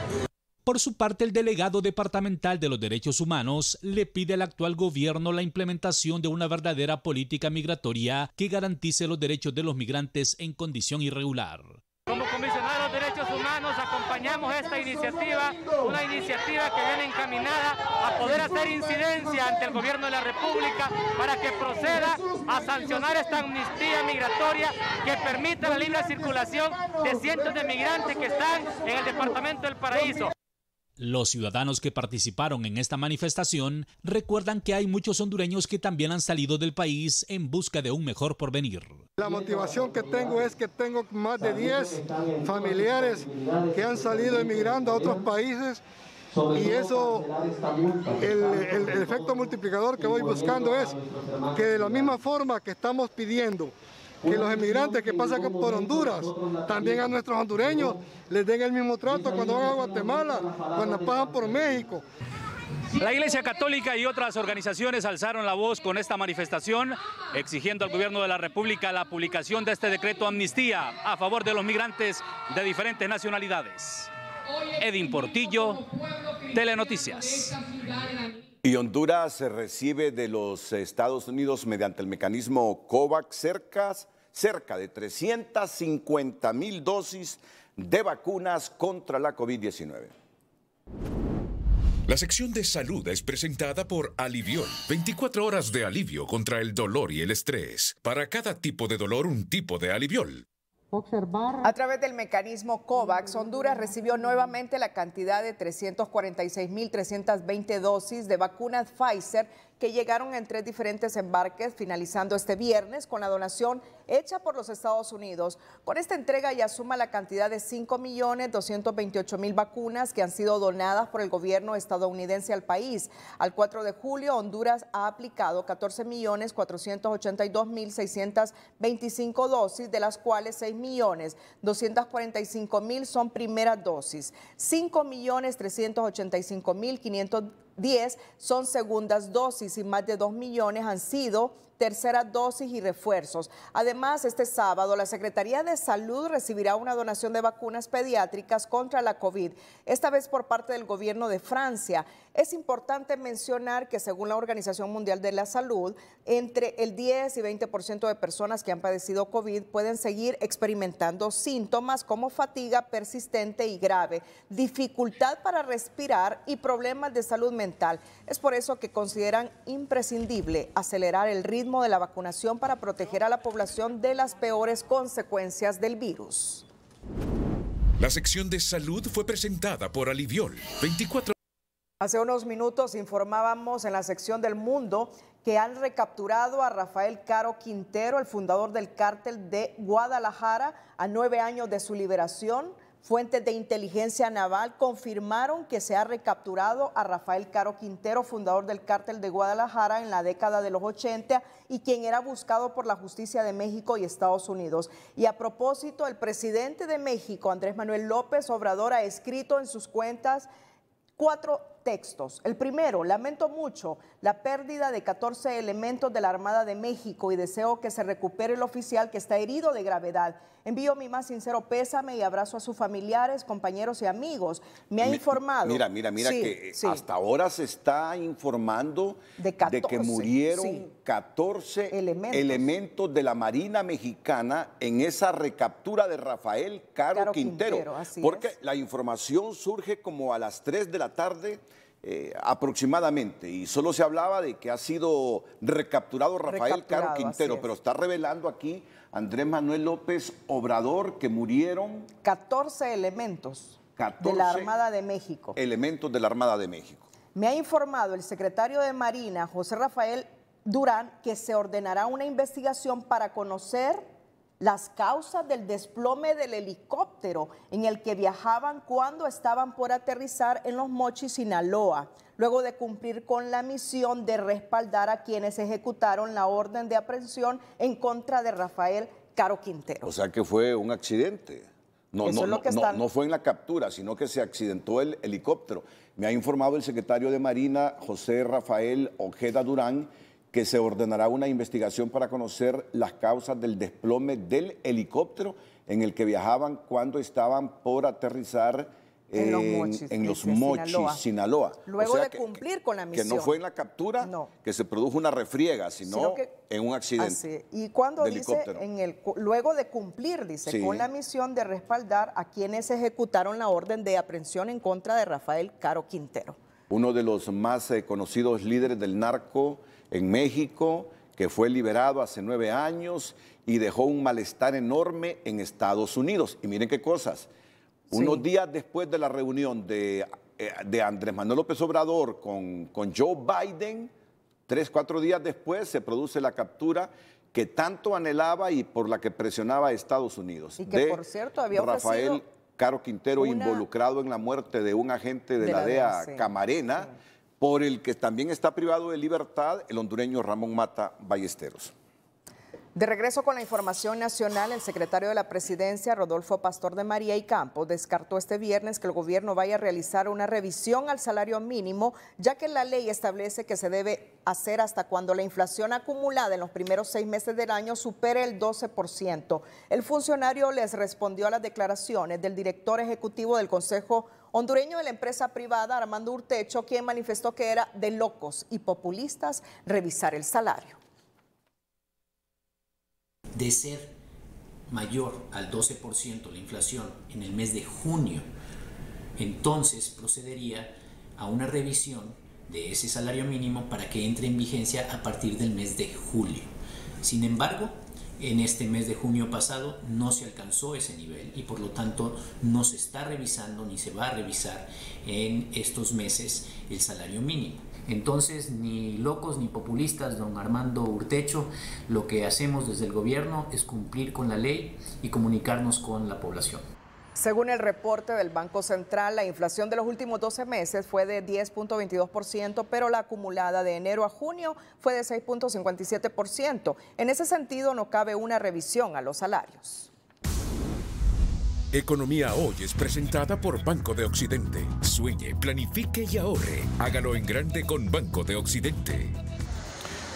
Por su parte, el delegado departamental de los derechos humanos le pide al actual gobierno la implementación de una verdadera política migratoria que garantice los derechos de los migrantes en condición irregular comisionados de derechos humanos acompañamos esta iniciativa, una iniciativa que viene encaminada a poder hacer incidencia ante el gobierno de la República para que proceda a sancionar esta amnistía migratoria que permita la libre circulación de cientos de migrantes que están en el departamento del Paraíso. Los ciudadanos que participaron en esta manifestación recuerdan que hay muchos hondureños que también han salido del país en busca de un mejor porvenir. La motivación que tengo es que tengo más de 10 familiares que han salido emigrando a otros países y eso, el, efecto multiplicador que voy buscando es que de la misma forma que estamos pidiendo que los emigrantes que pasan por Honduras, también a nuestros hondureños, les den el mismo trato cuando van a Guatemala, cuando pasan por México. La Iglesia Católica y otras organizaciones alzaron la voz con esta manifestación, exigiendo al gobierno de la República la publicación de este decreto amnistía a favor de los migrantes de diferentes nacionalidades. Edin Portillo, Telenoticias. Y Honduras recibe de los Estados Unidos mediante el mecanismo COVAX cercas cerca de 350 mil dosis de vacunas contra la COVID-19. La sección de salud es presentada por Aliviol. 24 horas de alivio contra el dolor y el estrés. Para cada tipo de dolor, un tipo de Aliviol. A través del mecanismo COVAX, Honduras recibió nuevamente la cantidad de 346.320 dosis de vacunas Pfizer que llegaron en tres diferentes embarques finalizando este viernes con la donación hecha por los Estados Unidos. Con esta entrega ya suma la cantidad de 5.228.000 vacunas que han sido donadas por el gobierno estadounidense al país. Al 4 de julio, Honduras ha aplicado 14.482.625 dosis, de las cuales 6.245.000 son primeras dosis, 5.385.500 10 son segundas dosis y más de 2 millones han sido tercera dosis y refuerzos. Además, este sábado la Secretaría de Salud recibirá una donación de vacunas pediátricas contra la COVID, esta vez por parte del gobierno de Francia. Es importante mencionar que según la Organización Mundial de la Salud, entre el 10 y 20% de personas que han padecido COVID pueden seguir experimentando síntomas como fatiga persistente y grave, dificultad para respirar y problemas de salud mental. Es por eso que consideran imprescindible acelerar el ritmo de la vacunación para proteger a la población de las peores consecuencias del virus. La sección de salud fue presentada por Aliviol 24 Hace unos minutos informábamos en la sección del mundo que han recapturado a Rafael Caro Quintero, el fundador del cártel de Guadalajara, a nueve años de su liberación. Fuentes de inteligencia naval confirmaron que se ha recapturado a Rafael Caro Quintero, fundador del cártel de Guadalajara en la década de los 80 y quien era buscado por la justicia de México y Estados Unidos. Y a propósito, el presidente de México, Andrés Manuel López Obrador, ha escrito en sus cuentas cuatro textos. El primero, lamento mucho la pérdida de 14 elementos de la Armada de México y deseo que se recupere el oficial que está herido de gravedad Envío mi más sincero pésame y abrazo a sus familiares, compañeros y amigos. Me ha informado. Mira, mira, mira que eh, hasta ahora se está informando De que murieron 14 Elementos. de la Marina Mexicana en esa recaptura de Rafael Caro, Quintero. porque la información surge como a las 3 de la tarde. Eh, aproximadamente, y solo se hablaba de que ha sido recapturado Rafael Caro Quintero, pero está revelando aquí Andrés Manuel López Obrador, que murieron... 14 elementos de la Armada de México. Elementos de la Armada de México. Me ha informado el secretario de Marina, José Rafael Durán, que se ordenará una investigación para conocer las causas del desplome del helicóptero en el que viajaban cuando estaban por aterrizar en los Mochis, Sinaloa, luego de cumplir con la misión de respaldar a quienes ejecutaron la orden de aprehensión en contra de Rafael Caro Quintero. O sea que fue un accidente. No, no, no, fue en la captura, sino que se accidentó el helicóptero. Me ha informado el secretario de Marina, José Rafael Ojeda Durán, que se ordenará una investigación para conocer las causas del desplome del helicóptero en el que viajaban cuando estaban por aterrizar en, los eh, Mochis, Sinaloa. Luego de cumplir con la misión. Que no fue en la captura que se produjo una refriega, sino, en un accidente. Y cuando dice, en el, luego de cumplir, dice, con la misión de respaldar a quienes ejecutaron la orden de aprehensión en contra de Rafael Caro Quintero. Uno de los más eh, conocidos líderes del narco en México, que fue liberado hace nueve años y dejó un malestar enorme en Estados Unidos. Y miren qué cosas. Unos días después de la reunión de, eh, de Andrés Manuel López Obrador con, Joe Biden, tres, cuatro días después se produce la captura que tanto anhelaba y por la que presionaba a Estados Unidos. Y que, de por cierto, había Rafael Caro Quintero involucrado en la muerte de un agente de, la, DEA, Camarena por el que también está privado de libertad el hondureño Ramón Mata Ballesteros. De regreso con la información nacional, el secretario de la presidencia, Rodolfo Pastor de María y Campos, descartó este viernes que el gobierno vaya a realizar una revisión al salario mínimo, ya que la ley establece que se debe hacer hasta cuando la inflación acumulada en los primeros seis meses del año supere el 12%. El funcionario les respondió a las declaraciones del director ejecutivo del Consejo hondureño de la empresa privada Armando Urtecho, quien manifestó que era de locos y populistas revisar el salario. De ser mayor al 12% la inflación en el mes de junio, entonces procedería a una revisión de ese salario mínimo para que entre en vigencia a partir del mes de julio. Sin embargo, en este mes de junio pasado no se alcanzó ese nivel y por lo tanto no se está revisando ni se va a revisar en estos meses el salario mínimo. Entonces, ni locos ni populistas, don Armando Urtecho, lo que hacemos desde el gobierno es cumplir con la ley y comunicarnos con la población. Según el reporte del Banco Central, la inflación de los últimos 12 meses fue de 10.22%, pero la acumulada de enero a junio fue de 6.57%. En ese sentido, no cabe una revisión a los salarios. Economía Hoy es presentada por Banco de Occidente. Sueñe, planifique y ahorre. Hágalo en grande con Banco de Occidente.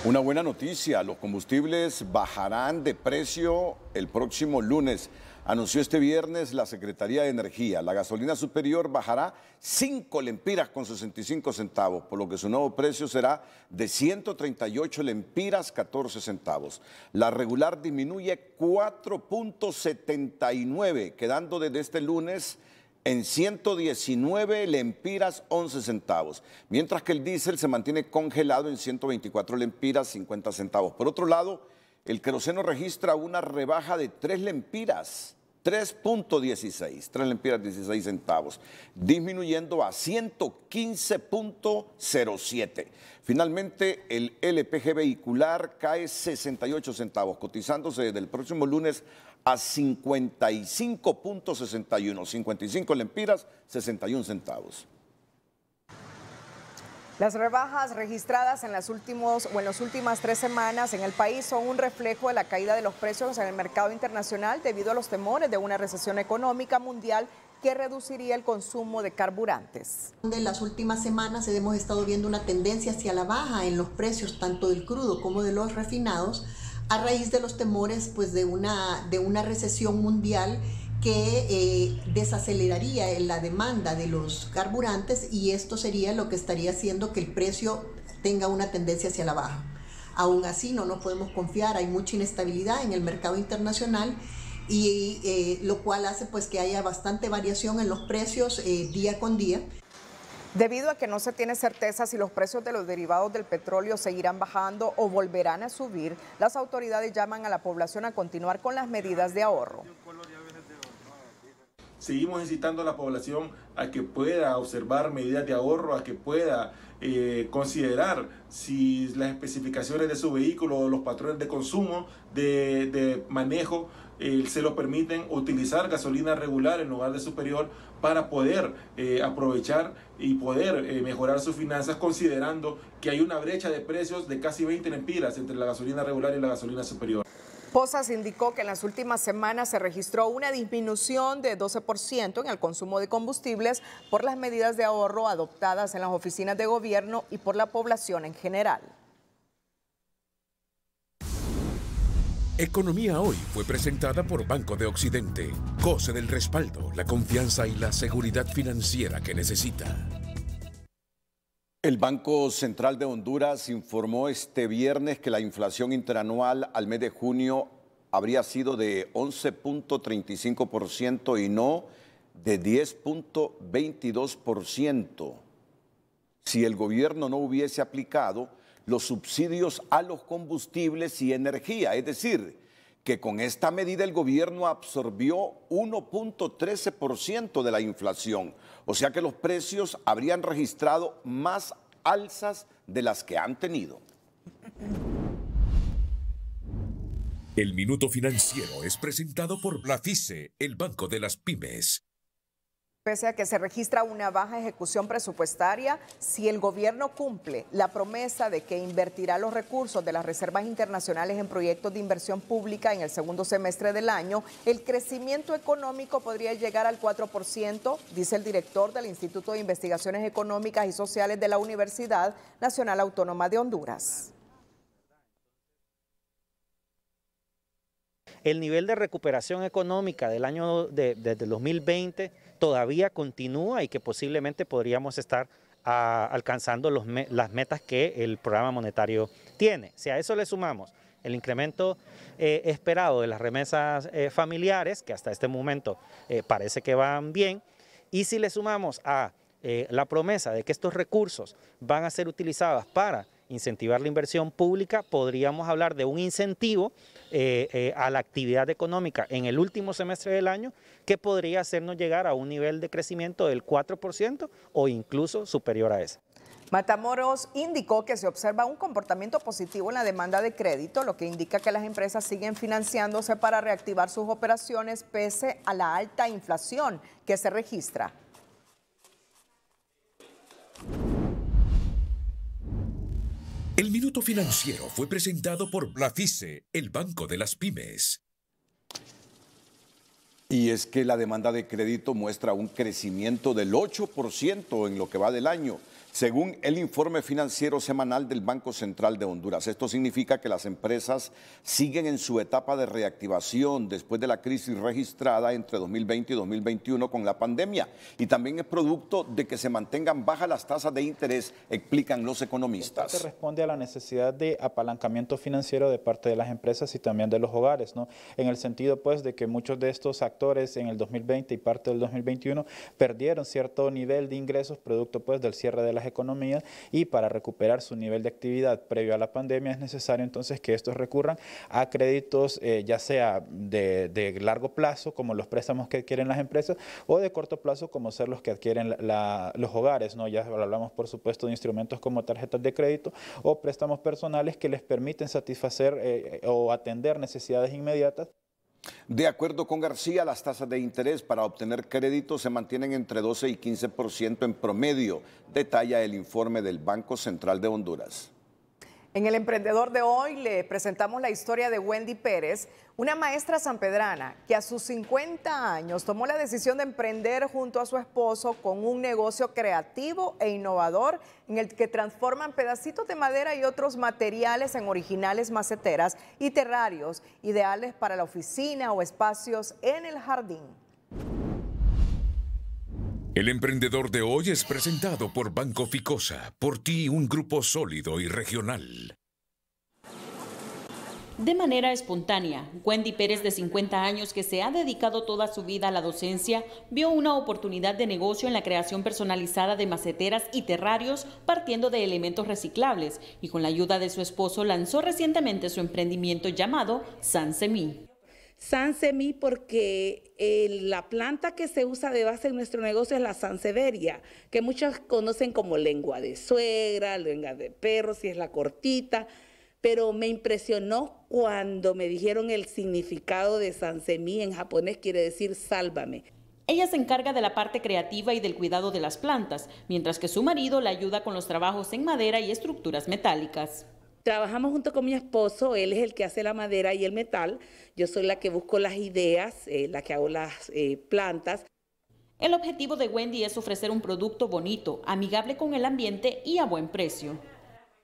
Una buena noticia, los combustibles bajarán de precio el próximo lunes anunció este viernes la Secretaría de Energía. La gasolina superior bajará 5 lempiras con 65 centavos, por lo que su nuevo precio será de 138 lempiras 14 centavos. La regular disminuye 4.79, quedando desde este lunes en 119 lempiras 11 centavos, mientras que el diésel se mantiene congelado en 124 lempiras 50 centavos. Por otro lado, el queroseno registra una rebaja de 3 lempiras 3.16, 3 lempiras 16 centavos, disminuyendo a 115.07. Finalmente, el LPG vehicular cae 68 centavos, cotizándose desde el próximo lunes a 55.61, 55 lempiras, 61 centavos. Las rebajas registradas en las, últimos, o en las últimas tres semanas en el país son un reflejo de la caída de los precios en el mercado internacional debido a los temores de una recesión económica mundial que reduciría el consumo de carburantes. En las últimas semanas hemos estado viendo una tendencia hacia la baja en los precios tanto del crudo como de los refinados a raíz de los temores pues, de, una, de una recesión mundial que eh, desaceleraría la demanda de los carburantes y esto sería lo que estaría haciendo que el precio tenga una tendencia hacia la baja. Aún así no nos podemos confiar, hay mucha inestabilidad en el mercado internacional y eh, lo cual hace pues que haya bastante variación en los precios eh, día con día. Debido a que no se tiene certeza si los precios de los derivados del petróleo seguirán bajando o volverán a subir, las autoridades llaman a la población a continuar con las medidas de ahorro. Seguimos incitando a la población a que pueda observar medidas de ahorro, a que pueda eh, considerar si las especificaciones de su vehículo o los patrones de consumo, de, manejo, eh, se lo permiten utilizar gasolina regular en lugar de superior para poder eh, aprovechar y poder mejorar sus finanzas considerando que hay una brecha de precios de casi 20 lempiras entre la gasolina regular y la gasolina superior. Posas indicó que en las últimas semanas se registró una disminución de 12% en el consumo de combustibles por las medidas de ahorro adoptadas en las oficinas de gobierno y por la población en general. Economía Hoy fue presentada por Banco de Occidente. Goce del respaldo, la confianza y la seguridad financiera que necesita. El Banco Central de Honduras informó este viernes que la inflación interanual al mes de junio habría sido de 11.35% y no de 10.22%. Si el gobierno no hubiese aplicado los subsidios a los combustibles y energía, es decir, que con esta medida el gobierno absorbió 1.13% de la inflación, o sea que los precios habrían registrado más alzas de las que han tenido. El Minuto Financiero es presentado por Blatice, el Banco de las Pymes. Pese a que se registra una baja ejecución presupuestaria, si el gobierno cumple la promesa de que invertirá los recursos de las reservas internacionales en proyectos de inversión pública en el segundo semestre del año, el crecimiento económico podría llegar al 4%, dice el director del Instituto de Investigaciones Económicas y Sociales de la Universidad Nacional Autónoma de Honduras. El nivel de recuperación económica del año de, desde 2020 todavía continúa y que posiblemente podríamos estar ah, alcanzando las metas que el programa monetario tiene. Si a eso le sumamos el incremento eh, esperado de las remesas eh, familiares, que hasta este momento eh, parece que van bien, y si le sumamos a la promesa de que estos recursos van a ser utilizados para incentivar la inversión pública, podríamos hablar de un incentivo eh, eh, a la actividad económica en el último semestre del año que podría hacernos llegar a un nivel de crecimiento del 4% o incluso superior a ese. Matamoros indicó que se observa un comportamiento positivo en la demanda de crédito, lo que indica que las empresas siguen financiándose para reactivar sus operaciones pese a la alta inflación que se registra. El Minuto Financiero fue presentado por Blafice, el Banco de las Pymes. Y es que la demanda de crédito muestra un crecimiento del 8% en lo que va del año según el informe financiero semanal del Banco Central de Honduras. Esto significa que las empresas siguen en su etapa de reactivación después de la crisis registrada entre 2020 y 2021 con la pandemia y también es producto de que se mantengan bajas las tasas de interés, explican los economistas. Esto responde a la necesidad de apalancamiento financiero de parte de las empresas y también de los hogares, ¿no? En el sentido pues de que muchos de estos actores en el 2020 y parte del 2021 perdieron cierto nivel de ingresos producto pues del cierre de la economías y para recuperar su nivel de actividad previo a la pandemia es necesario entonces que estos recurran a créditos eh, ya sea de, largo plazo como los préstamos que adquieren las empresas o de corto plazo como ser los que adquieren los hogares, ¿no? ya hablamos por supuesto de instrumentos como tarjetas de crédito o préstamos personales que les permiten satisfacer eh, o atender necesidades inmediatas. De acuerdo con García, las tasas de interés para obtener crédito se mantienen entre 12 y 15% en promedio, detalla el informe del Banco Central de Honduras. En el emprendedor de hoy le presentamos la historia de Wendy Pérez, una maestra sanpedrana que a sus 50 años tomó la decisión de emprender junto a su esposo con un negocio creativo e innovador en el que transforman pedacitos de madera y otros materiales en originales maceteras y terrarios ideales para la oficina o espacios en el jardín. El emprendedor de hoy es presentado por Banco Ficosa, por ti un grupo sólido y regional. De manera espontánea, Wendy Pérez, de 50 años, que se ha dedicado toda su vida a la docencia, vio una oportunidad de negocio en la creación personalizada de maceteras y terrarios partiendo de elementos reciclables y con la ayuda de su esposo lanzó recientemente su emprendimiento llamado Sansemi. Sansemi porque eh, la planta que se usa de base en nuestro negocio es la Sanseveria, que muchos conocen como lengua de suegra, lengua de perro, si es la cortita, pero me impresionó cuando me dijeron el significado de Sansemi en japonés quiere decir sálvame. Ella se encarga de la parte creativa y del cuidado de las plantas, mientras que su marido la ayuda con los trabajos en madera y estructuras metálicas. Trabajamos junto con mi esposo, él es el que hace la madera y el metal, yo soy la que busco las ideas, eh, la que hago las eh, plantas. El objetivo de Wendy es ofrecer un producto bonito, amigable con el ambiente y a buen precio.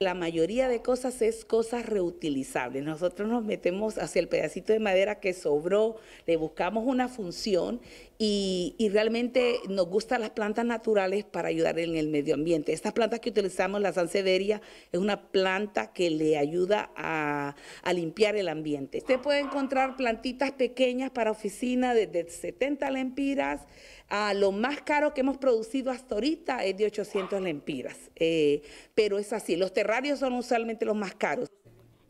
La mayoría de cosas es cosas reutilizables. Nosotros nos metemos hacia el pedacito de madera que sobró, le buscamos una función y, realmente nos gustan las plantas naturales para ayudar en el medio ambiente. Estas plantas que utilizamos, la sansevieria, es una planta que le ayuda a, limpiar el ambiente. Usted puede encontrar plantitas pequeñas para oficina desde 70 lempiras a lo más caro que hemos producido hasta ahorita es de 800 lempiras, eh, pero es así, los terrarios son usualmente los más caros.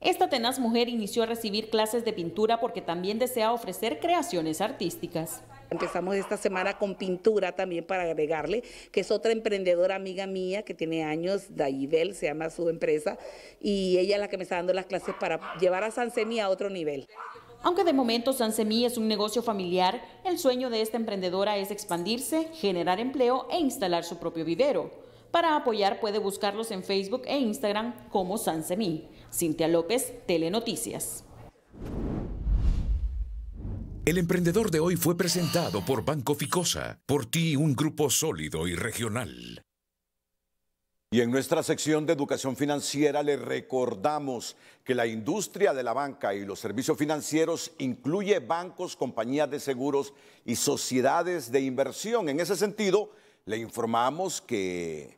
Esta tenaz mujer inició a recibir clases de pintura porque también desea ofrecer creaciones artísticas. Empezamos esta semana con pintura también para agregarle, que es otra emprendedora amiga mía que tiene años, Daibel se llama su empresa, y ella es la que me está dando las clases para llevar a Sansemi a otro nivel. Aunque de momento Sansemi es un negocio familiar, el sueño de esta emprendedora es expandirse, generar empleo e instalar su propio vivero. Para apoyar puede buscarlos en Facebook e Instagram como Sansemi. Cintia López, Telenoticias. El emprendedor de hoy fue presentado por Banco Ficosa, por ti un grupo sólido y regional. Y en nuestra sección de educación financiera le recordamos que la industria de la banca y los servicios financieros incluye bancos, compañías de seguros y sociedades de inversión. En ese sentido, le informamos que,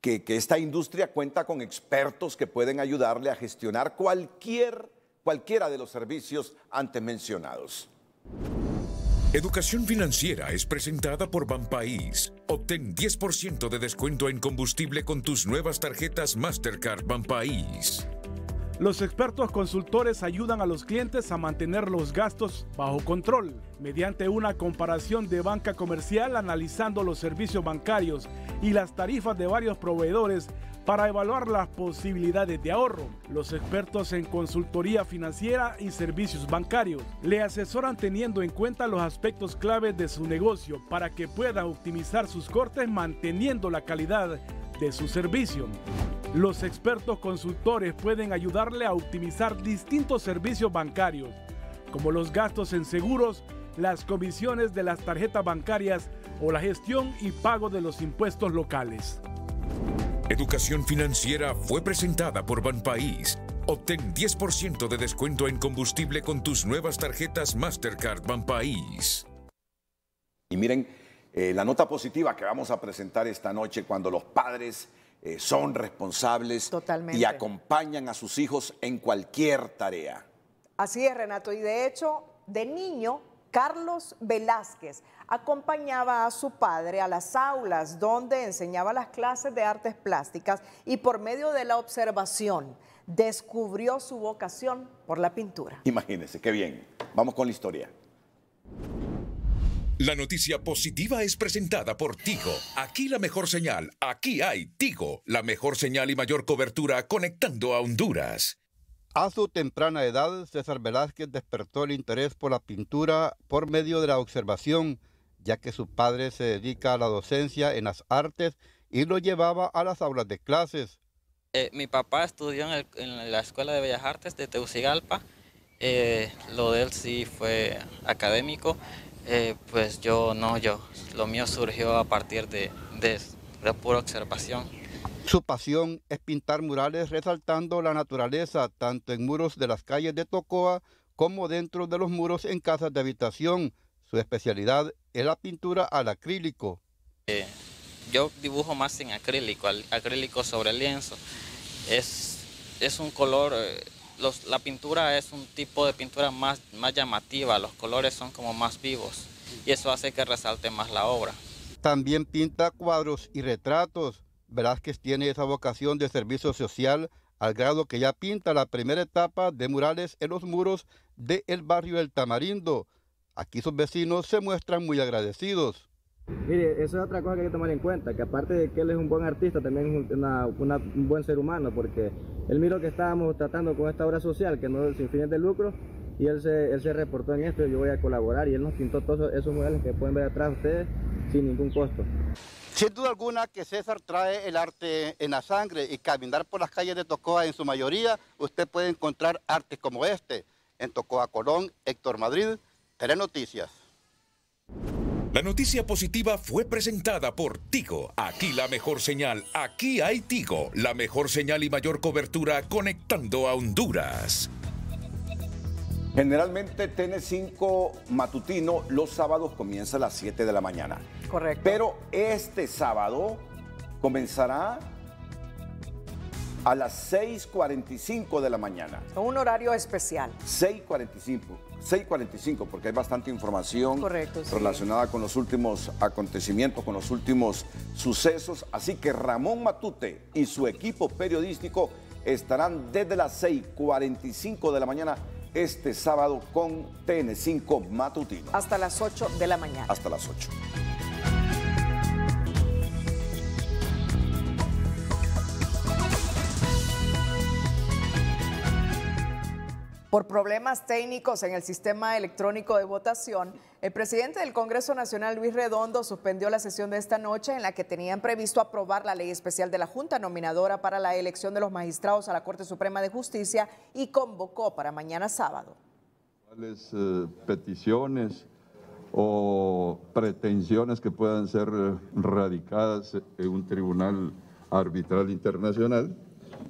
que, esta industria cuenta con expertos que pueden ayudarle a gestionar cualquier, cualquiera de los servicios antes mencionados. Educación Financiera es presentada por Banpaís. Obtén 10% de descuento en combustible con tus nuevas tarjetas Mastercard Banpaís. Los expertos consultores ayudan a los clientes a mantener los gastos bajo control mediante una comparación de banca comercial analizando los servicios bancarios y las tarifas de varios proveedores para evaluar las posibilidades de ahorro. Los expertos en consultoría financiera y servicios bancarios le asesoran teniendo en cuenta los aspectos claves de su negocio para que pueda optimizar sus cortes manteniendo la calidad de su servicio. Los expertos consultores pueden ayudarle a optimizar distintos servicios bancarios, como los gastos en seguros, las comisiones de las tarjetas bancarias o la gestión y pago de los impuestos locales. Educación Financiera fue presentada por Banpaís. Obtén 10% de descuento en combustible con tus nuevas tarjetas Mastercard Banpaís. Y miren, eh, la nota positiva que vamos a presentar esta noche cuando los padres eh, son responsables y acompañan a sus hijos en cualquier tarea. Así es, Renato. Y de hecho, de niño, Carlos Velázquez acompañaba a su padre a las aulas donde enseñaba las clases de artes plásticas y por medio de la observación descubrió su vocación por la pintura. Imagínense, qué bien. Vamos con la historia. La noticia positiva es presentada por Tigo. Aquí la mejor señal, aquí hay Tigo, la mejor señal y mayor cobertura conectando a Honduras. A su temprana edad, César Velázquez despertó el interés por la pintura por medio de la observación ya que su padre se dedica a la docencia en las artes y lo llevaba a las aulas de clases. Eh, mi papá estudió en, la Escuela de Bellas Artes de Teucigalpa. Eh, lo de él sí fue académico. Eh, pues yo no, yo. Lo mío surgió a partir de, de, de pura observación. Su pasión es pintar murales resaltando la naturaleza, tanto en muros de las calles de Tocoa como dentro de los muros en casas de habitación. Su especialidad es la pintura al acrílico. Eh, yo dibujo más en acrílico, acrílico sobre lienzo. Es, es un color, eh, la pintura es un tipo de pintura más, más llamativa, los colores son como más vivos y eso hace que resalte más la obra. También pinta cuadros y retratos. Velázquez tiene esa vocación de servicio social al grado que ya pinta la primera etapa de murales en los muros del barrio El Tamarindo, Aquí sus vecinos se muestran muy agradecidos. Mire, eso es otra cosa que hay que tomar en cuenta, que aparte de que él es un buen artista, también es un buen ser humano, porque él miró que estábamos tratando con esta obra social, que no es sin fines de lucro, y él se, él se reportó en esto, yo voy a colaborar, y él nos pintó todos esos murales que pueden ver atrás ustedes sin ningún costo. Sin duda alguna que César trae el arte en la sangre y caminar por las calles de Tocoa en su mayoría, usted puede encontrar artes como este. En Tocoa Colón, Héctor Madrid, Noticias. La noticia positiva fue presentada por Tigo. Aquí la mejor señal, aquí hay Tigo, la mejor señal y mayor cobertura conectando a Honduras. Generalmente TN5 matutino los sábados comienza a las 7 de la mañana. Correcto. Pero este sábado comenzará a las 6.45 de la mañana. Un horario especial. 6.45, 6.45 porque hay bastante información relacionada con los últimos acontecimientos, con los últimos sucesos. Así que Ramón Matute y su equipo periodístico estarán desde las 6.45 de la mañana este sábado con TN5 Matutino. Hasta las 8 de la mañana. Hasta las 8. Por problemas técnicos en el sistema electrónico de votación, el presidente del Congreso Nacional, Luis Redondo, suspendió la sesión de esta noche en la que tenían previsto aprobar la ley especial de la Junta Nominadora para la elección de los magistrados a la Corte Suprema de Justicia y convocó para mañana sábado. ¿Cuáles eh, peticiones o pretensiones que puedan ser radicadas en un tribunal arbitral internacional?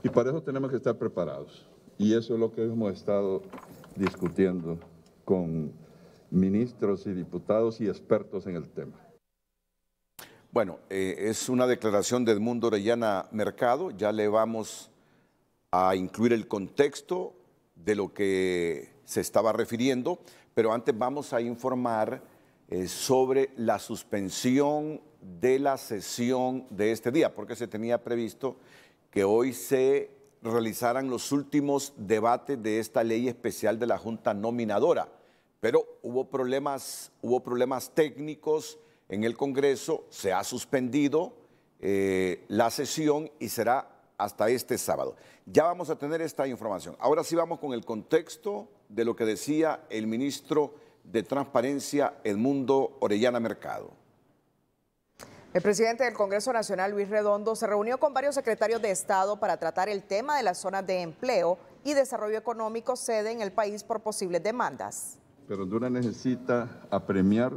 Y para eso tenemos que estar preparados. Y eso es lo que hemos estado discutiendo con ministros y diputados y expertos en el tema. Bueno, eh, es una declaración de Edmundo Orellana Mercado, ya le vamos a incluir el contexto de lo que se estaba refiriendo, pero antes vamos a informar eh, sobre la suspensión de la sesión de este día, porque se tenía previsto que hoy se realizaran los últimos debates de esta ley especial de la Junta Nominadora, pero hubo problemas, hubo problemas técnicos en el Congreso, se ha suspendido eh, la sesión y será hasta este sábado. Ya vamos a tener esta información. Ahora sí vamos con el contexto de lo que decía el ministro de Transparencia, Edmundo Orellana Mercado. El presidente del Congreso Nacional, Luis Redondo, se reunió con varios secretarios de Estado para tratar el tema de las zonas de empleo y desarrollo económico sede en el país por posibles demandas. Pero Honduras necesita apremiar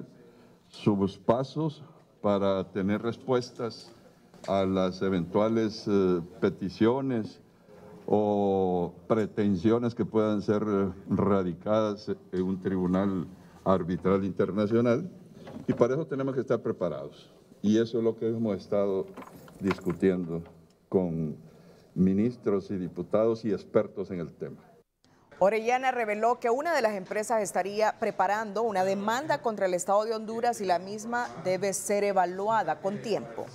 sus pasos para tener respuestas a las eventuales eh, peticiones o pretensiones que puedan ser radicadas en un tribunal arbitral internacional. Y para eso tenemos que estar preparados. Y eso es lo que hemos estado discutiendo con ministros y diputados y expertos en el tema. Orellana reveló que una de las empresas estaría preparando una demanda contra el Estado de Honduras y la misma debe ser evaluada con tiempo.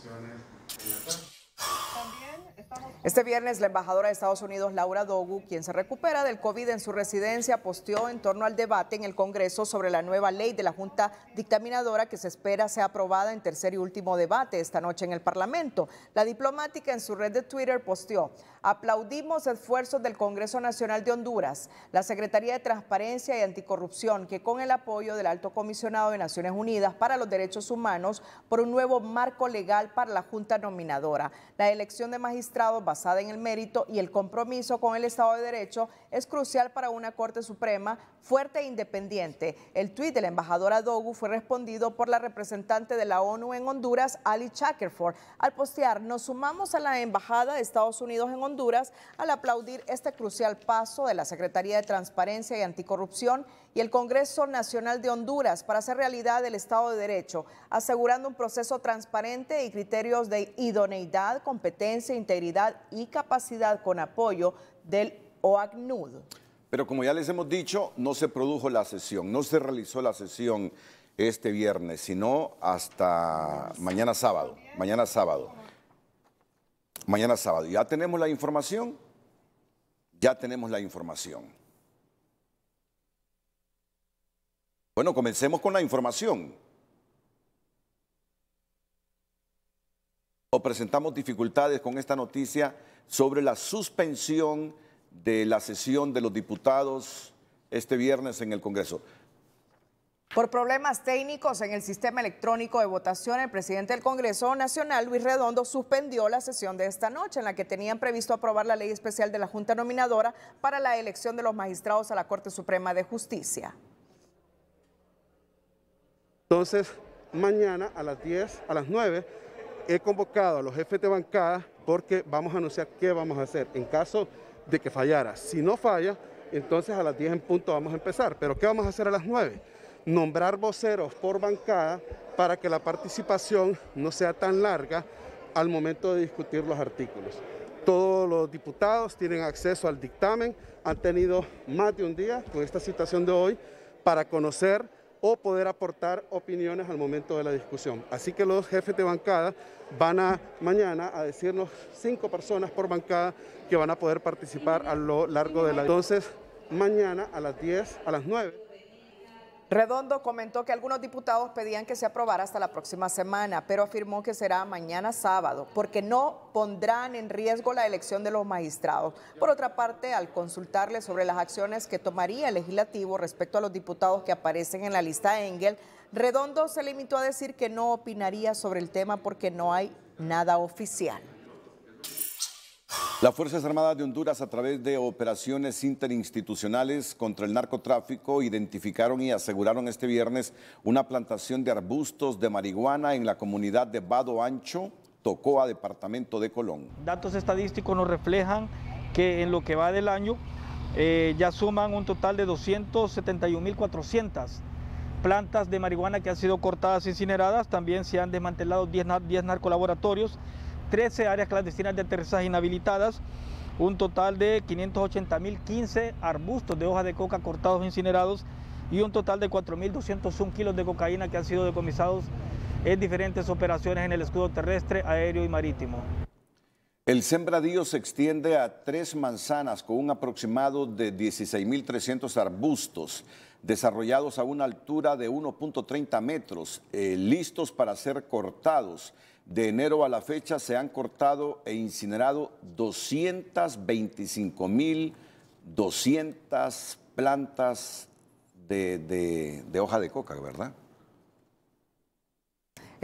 Este viernes, la embajadora de Estados Unidos, Laura Dogu, quien se recupera del COVID en su residencia, posteó en torno al debate en el Congreso sobre la nueva ley de la Junta Dictaminadora que se espera sea aprobada en tercer y último debate esta noche en el Parlamento. La diplomática en su red de Twitter posteó, aplaudimos esfuerzos del Congreso Nacional de Honduras, la Secretaría de Transparencia y Anticorrupción, que con el apoyo del Alto Comisionado de Naciones Unidas para los Derechos Humanos, por un nuevo marco legal para la Junta Nominadora. La elección de magistrados basada en el mérito y el compromiso con el Estado de Derecho es crucial para una Corte Suprema fuerte e independiente. El tuit de la embajadora Dogu fue respondido por la representante de la ONU en Honduras, Ali Chackerford, al postear, nos sumamos a la Embajada de Estados Unidos en Honduras al aplaudir este crucial paso de la Secretaría de Transparencia y Anticorrupción y el Congreso Nacional de Honduras para hacer realidad el Estado de Derecho, asegurando un proceso transparente y criterios de idoneidad, competencia, integridad y capacidad con apoyo del o ACNUD. Pero como ya les hemos dicho, no se produjo la sesión, no se realizó la sesión este viernes, sino hasta mañana sábado, mañana sábado. Mañana sábado. ¿Ya tenemos la información? Ya tenemos la información. Bueno, comencemos con la información. O presentamos dificultades con esta noticia sobre la suspensión de la sesión de los diputados este viernes en el Congreso. Por problemas técnicos en el sistema electrónico de votación, el presidente del Congreso Nacional, Luis Redondo, suspendió la sesión de esta noche en la que tenían previsto aprobar la ley especial de la Junta Nominadora para la elección de los magistrados a la Corte Suprema de Justicia. Entonces, mañana a las 10, a las 9, he convocado a los jefes de bancada porque vamos a anunciar qué vamos a hacer. En caso de que fallara. Si no falla, entonces a las 10 en punto vamos a empezar. Pero ¿qué vamos a hacer a las 9? Nombrar voceros por bancada para que la participación no sea tan larga al momento de discutir los artículos. Todos los diputados tienen acceso al dictamen, han tenido más de un día con esta situación de hoy para conocer o poder aportar opiniones al momento de la discusión. Así que los jefes de bancada van a mañana a decirnos cinco personas por bancada que van a poder participar a lo largo de la... Entonces, mañana a las 10, a las 9. Redondo comentó que algunos diputados pedían que se aprobara hasta la próxima semana, pero afirmó que será mañana sábado, porque no pondrán en riesgo la elección de los magistrados. Por otra parte, al consultarle sobre las acciones que tomaría el legislativo respecto a los diputados que aparecen en la lista Engel, Redondo se limitó a decir que no opinaría sobre el tema porque no hay nada oficial. Las Fuerzas Armadas de Honduras, a través de operaciones interinstitucionales contra el narcotráfico, identificaron y aseguraron este viernes una plantación de arbustos de marihuana en la comunidad de Vado Ancho, Tocoa, departamento de Colón. Datos estadísticos nos reflejan que en lo que va del año eh, ya suman un total de 271.400 plantas de marihuana que han sido cortadas e incineradas. También se han desmantelado 10 narcolaboratorios 13 áreas clandestinas de aterrizaje inhabilitadas, un total de 580.015 arbustos de hoja de coca cortados e incinerados y un total de 4.201 kilos de cocaína que han sido decomisados en diferentes operaciones en el escudo terrestre, aéreo y marítimo. El sembradío se extiende a tres manzanas con un aproximado de 16.300 arbustos desarrollados a una altura de 1.30 metros, eh, listos para ser cortados de enero a la fecha se han cortado e incinerado 225.200 plantas de, plantas de hoja de coca, ¿verdad?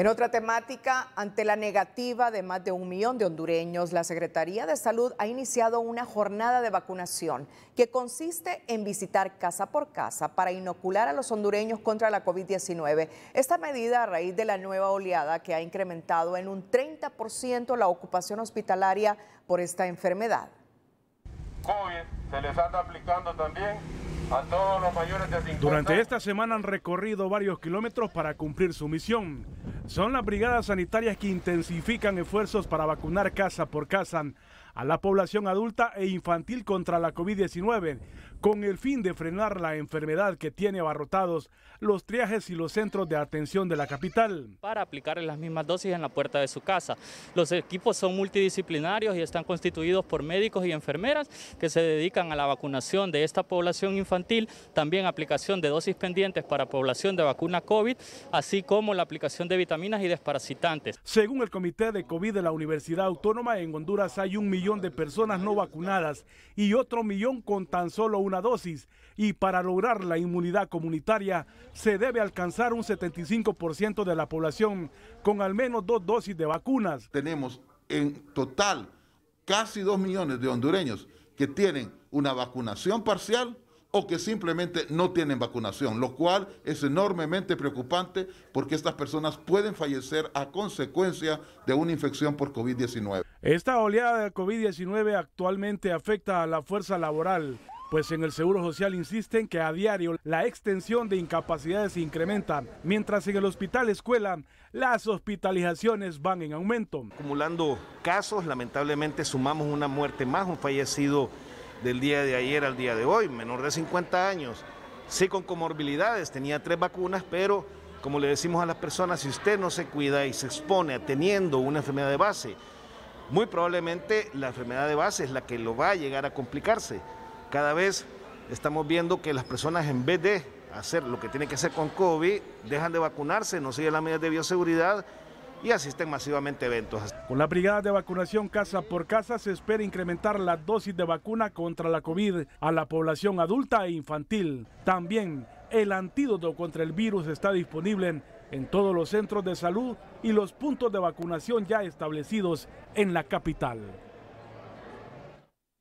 En otra temática, ante la negativa de más de un millón de hondureños, la Secretaría de Salud ha iniciado una jornada de vacunación que consiste en visitar casa por casa para inocular a los hondureños contra la COVID-19. Esta medida a raíz de la nueva oleada que ha incrementado en un 30% la ocupación hospitalaria por esta enfermedad. COVID se les anda aplicando también a todos los mayores de 50. Durante esta semana han recorrido varios kilómetros para cumplir su misión. Son las brigadas sanitarias que intensifican esfuerzos para vacunar casa por casa a la población adulta e infantil contra la COVID-19, con el fin de frenar la enfermedad que tiene abarrotados los triajes y los centros de atención de la capital. Para aplicar las mismas dosis en la puerta de su casa. Los equipos son multidisciplinarios y están constituidos por médicos y enfermeras que se dedican a la vacunación de esta población infantil, también aplicación de dosis pendientes para población de vacuna COVID, así como la aplicación de vitaminas y desparasitantes. Según el Comité de COVID de la Universidad Autónoma, en Honduras hay un millón de personas no vacunadas y otro millón con tan solo una una dosis y para lograr la inmunidad comunitaria se debe alcanzar un 75% de la población con al menos dos dosis de vacunas. Tenemos en total casi dos millones de hondureños que tienen una vacunación parcial o que simplemente no tienen vacunación, lo cual es enormemente preocupante porque estas personas pueden fallecer a consecuencia de una infección por COVID-19. Esta oleada de COVID-19 actualmente afecta a la fuerza laboral, pues en el Seguro Social insisten que a diario la extensión de incapacidades se incrementa, mientras en el hospital escuela las hospitalizaciones van en aumento. Acumulando casos, lamentablemente sumamos una muerte más, un fallecido del día de ayer al día de hoy, menor de 50 años, sí con comorbilidades, tenía tres vacunas, pero como le decimos a las personas, si usted no se cuida y se expone a teniendo una enfermedad de base, muy probablemente la enfermedad de base es la que lo va a llegar a complicarse. Cada vez estamos viendo que las personas en vez de hacer lo que tienen que hacer con COVID, dejan de vacunarse, no siguen las medidas de bioseguridad y asisten masivamente a eventos. Con la brigada de vacunación casa por casa se espera incrementar la dosis de vacuna contra la COVID a la población adulta e infantil. También el antídoto contra el virus está disponible en todos los centros de salud y los puntos de vacunación ya establecidos en la capital.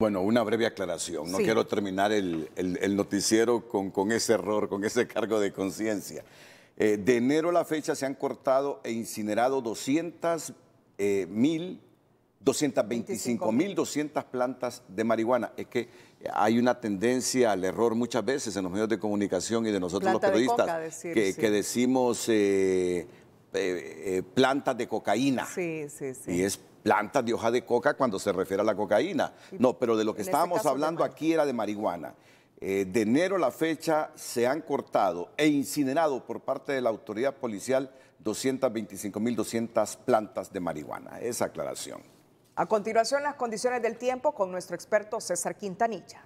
Bueno, una breve aclaración. No quiero terminar el, noticiero con, ese error, con ese cargo de conciencia. Eh, de enero a la fecha se han cortado e incinerado 200 225 eh, mil 200 plantas de marihuana. Es que hay una tendencia al error muchas veces en los medios de comunicación y de nosotros los periodistas que, decimos eh, plantas de cocaína. Sí, sí, sí. Y es plantas de hoja de coca cuando se refiere a la cocaína. No, pero de lo que estábamos hablando aquí era de marihuana. Eh, de enero a la fecha se han cortado e incinerado por parte de la autoridad policial 225.200 plantas de marihuana. Esa aclaración. A continuación, las condiciones del tiempo con nuestro experto César Quintanilla.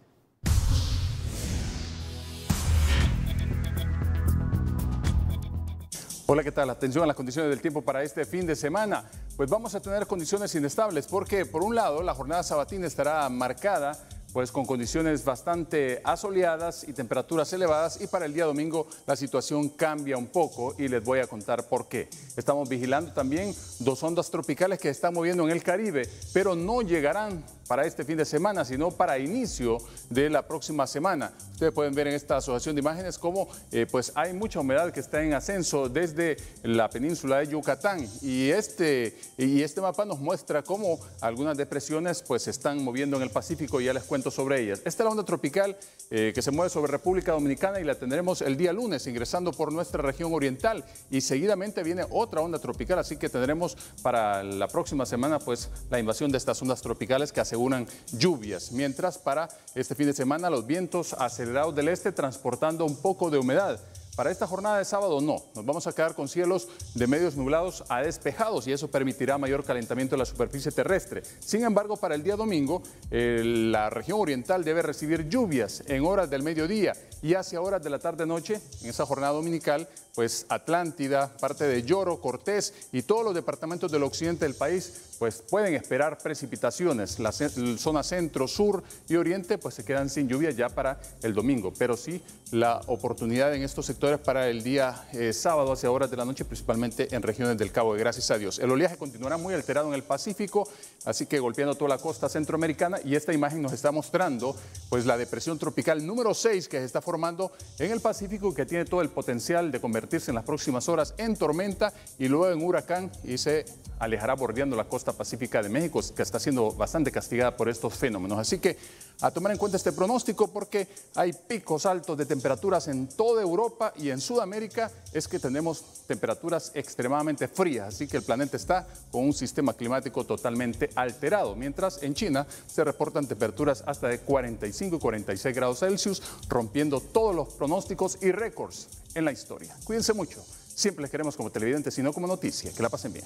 Hola, ¿qué tal? Atención a las condiciones del tiempo para este fin de semana. Pues vamos a tener condiciones inestables porque, por un lado, la jornada sabatina estará marcada pues con condiciones bastante asoleadas y temperaturas elevadas y para el día domingo la situación cambia un poco y les voy a contar por qué. Estamos vigilando también dos ondas tropicales que se están moviendo en el Caribe, pero no llegarán para este fin de semana, sino para inicio de la próxima semana. Ustedes pueden ver en esta asociación de imágenes cómo eh, pues hay mucha humedad que está en ascenso desde la península de Yucatán y este, y este mapa nos muestra cómo algunas depresiones pues se están moviendo en el Pacífico y ya les cuento sobre ellas. Esta es la onda tropical eh, que se mueve sobre República Dominicana y la tendremos el día lunes ingresando por nuestra región oriental y seguidamente viene otra onda tropical, así que tendremos para la próxima semana pues la invasión de estas ondas tropicales que hacen aseguran lluvias, mientras para este fin de semana los vientos acelerados del este transportando un poco de humedad. Para esta jornada de sábado no, nos vamos a quedar con cielos de medios nublados a despejados y eso permitirá mayor calentamiento de la superficie terrestre. Sin embargo, para el día domingo, la región oriental debe recibir lluvias en horas del mediodía y hacia horas de la tarde-noche, en esa jornada dominical, pues Atlántida, parte de Lloro, Cortés y todos los departamentos del occidente del país, pues pueden esperar precipitaciones. La zona centro, sur y oriente, pues se quedan sin lluvia ya para el domingo. Pero sí, la oportunidad en estos sectores para el día eh, sábado hacia horas de la noche, principalmente en regiones del Cabo. De gracias a Dios. El oleaje continuará muy alterado en el Pacífico, así que golpeando toda la costa centroamericana y esta imagen nos está mostrando pues la depresión tropical número 6 que se está formando en el Pacífico y que tiene todo el potencial de convertirse en las próximas horas en tormenta y luego en huracán y se alejará bordeando la costa pacífica de México, que está siendo bastante castigada por estos fenómenos. Así que a tomar en cuenta este pronóstico porque hay picos altos de temperaturas en toda Europa y en Sudamérica es que tenemos temperaturas extremadamente frías, así que el planeta está con un sistema climático totalmente alterado, mientras en China se reportan temperaturas hasta de 45 y 46 grados Celsius, rompiendo todos los pronósticos y récords en la historia. Cuídense mucho, siempre les queremos como televidentes, sino como noticia, que la pasen bien.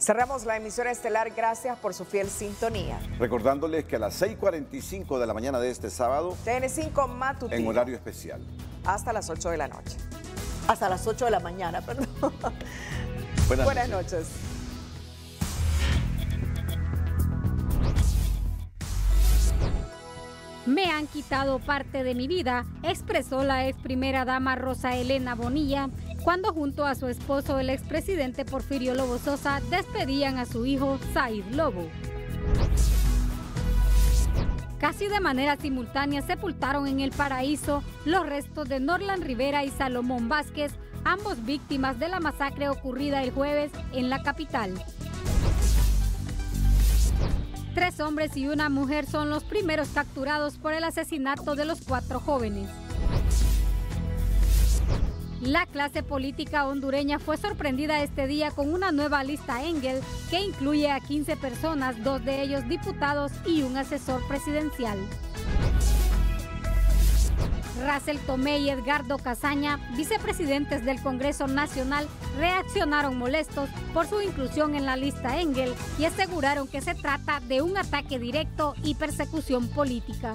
Cerramos la emisión estelar, gracias por su fiel sintonía. Recordándoles que a las 6.45 de la mañana de este sábado, TN5 Matutino. En horario especial. Hasta las 8 de la noche. Hasta las 8 de la mañana, perdón. Buenas, noches. Me han quitado parte de mi vida, expresó la ex primera dama Rosa Elena Bonilla cuando junto a su esposo, el expresidente Porfirio Lobo Sosa, despedían a su hijo Said Lobo. Casi de manera simultánea sepultaron en el paraíso los restos de Norlan Rivera y Salomón Vázquez, ambos víctimas de la masacre ocurrida el jueves en la capital. Tres hombres y una mujer son los primeros capturados por el asesinato de los cuatro jóvenes. La clase política hondureña fue sorprendida este día con una nueva lista Engel que incluye a 15 personas, dos de ellos diputados y un asesor presidencial. Russell Tomé y Edgardo Casaña, vicepresidentes del Congreso Nacional, reaccionaron molestos por su inclusión en la lista Engel y aseguraron que se trata de un ataque directo y persecución política.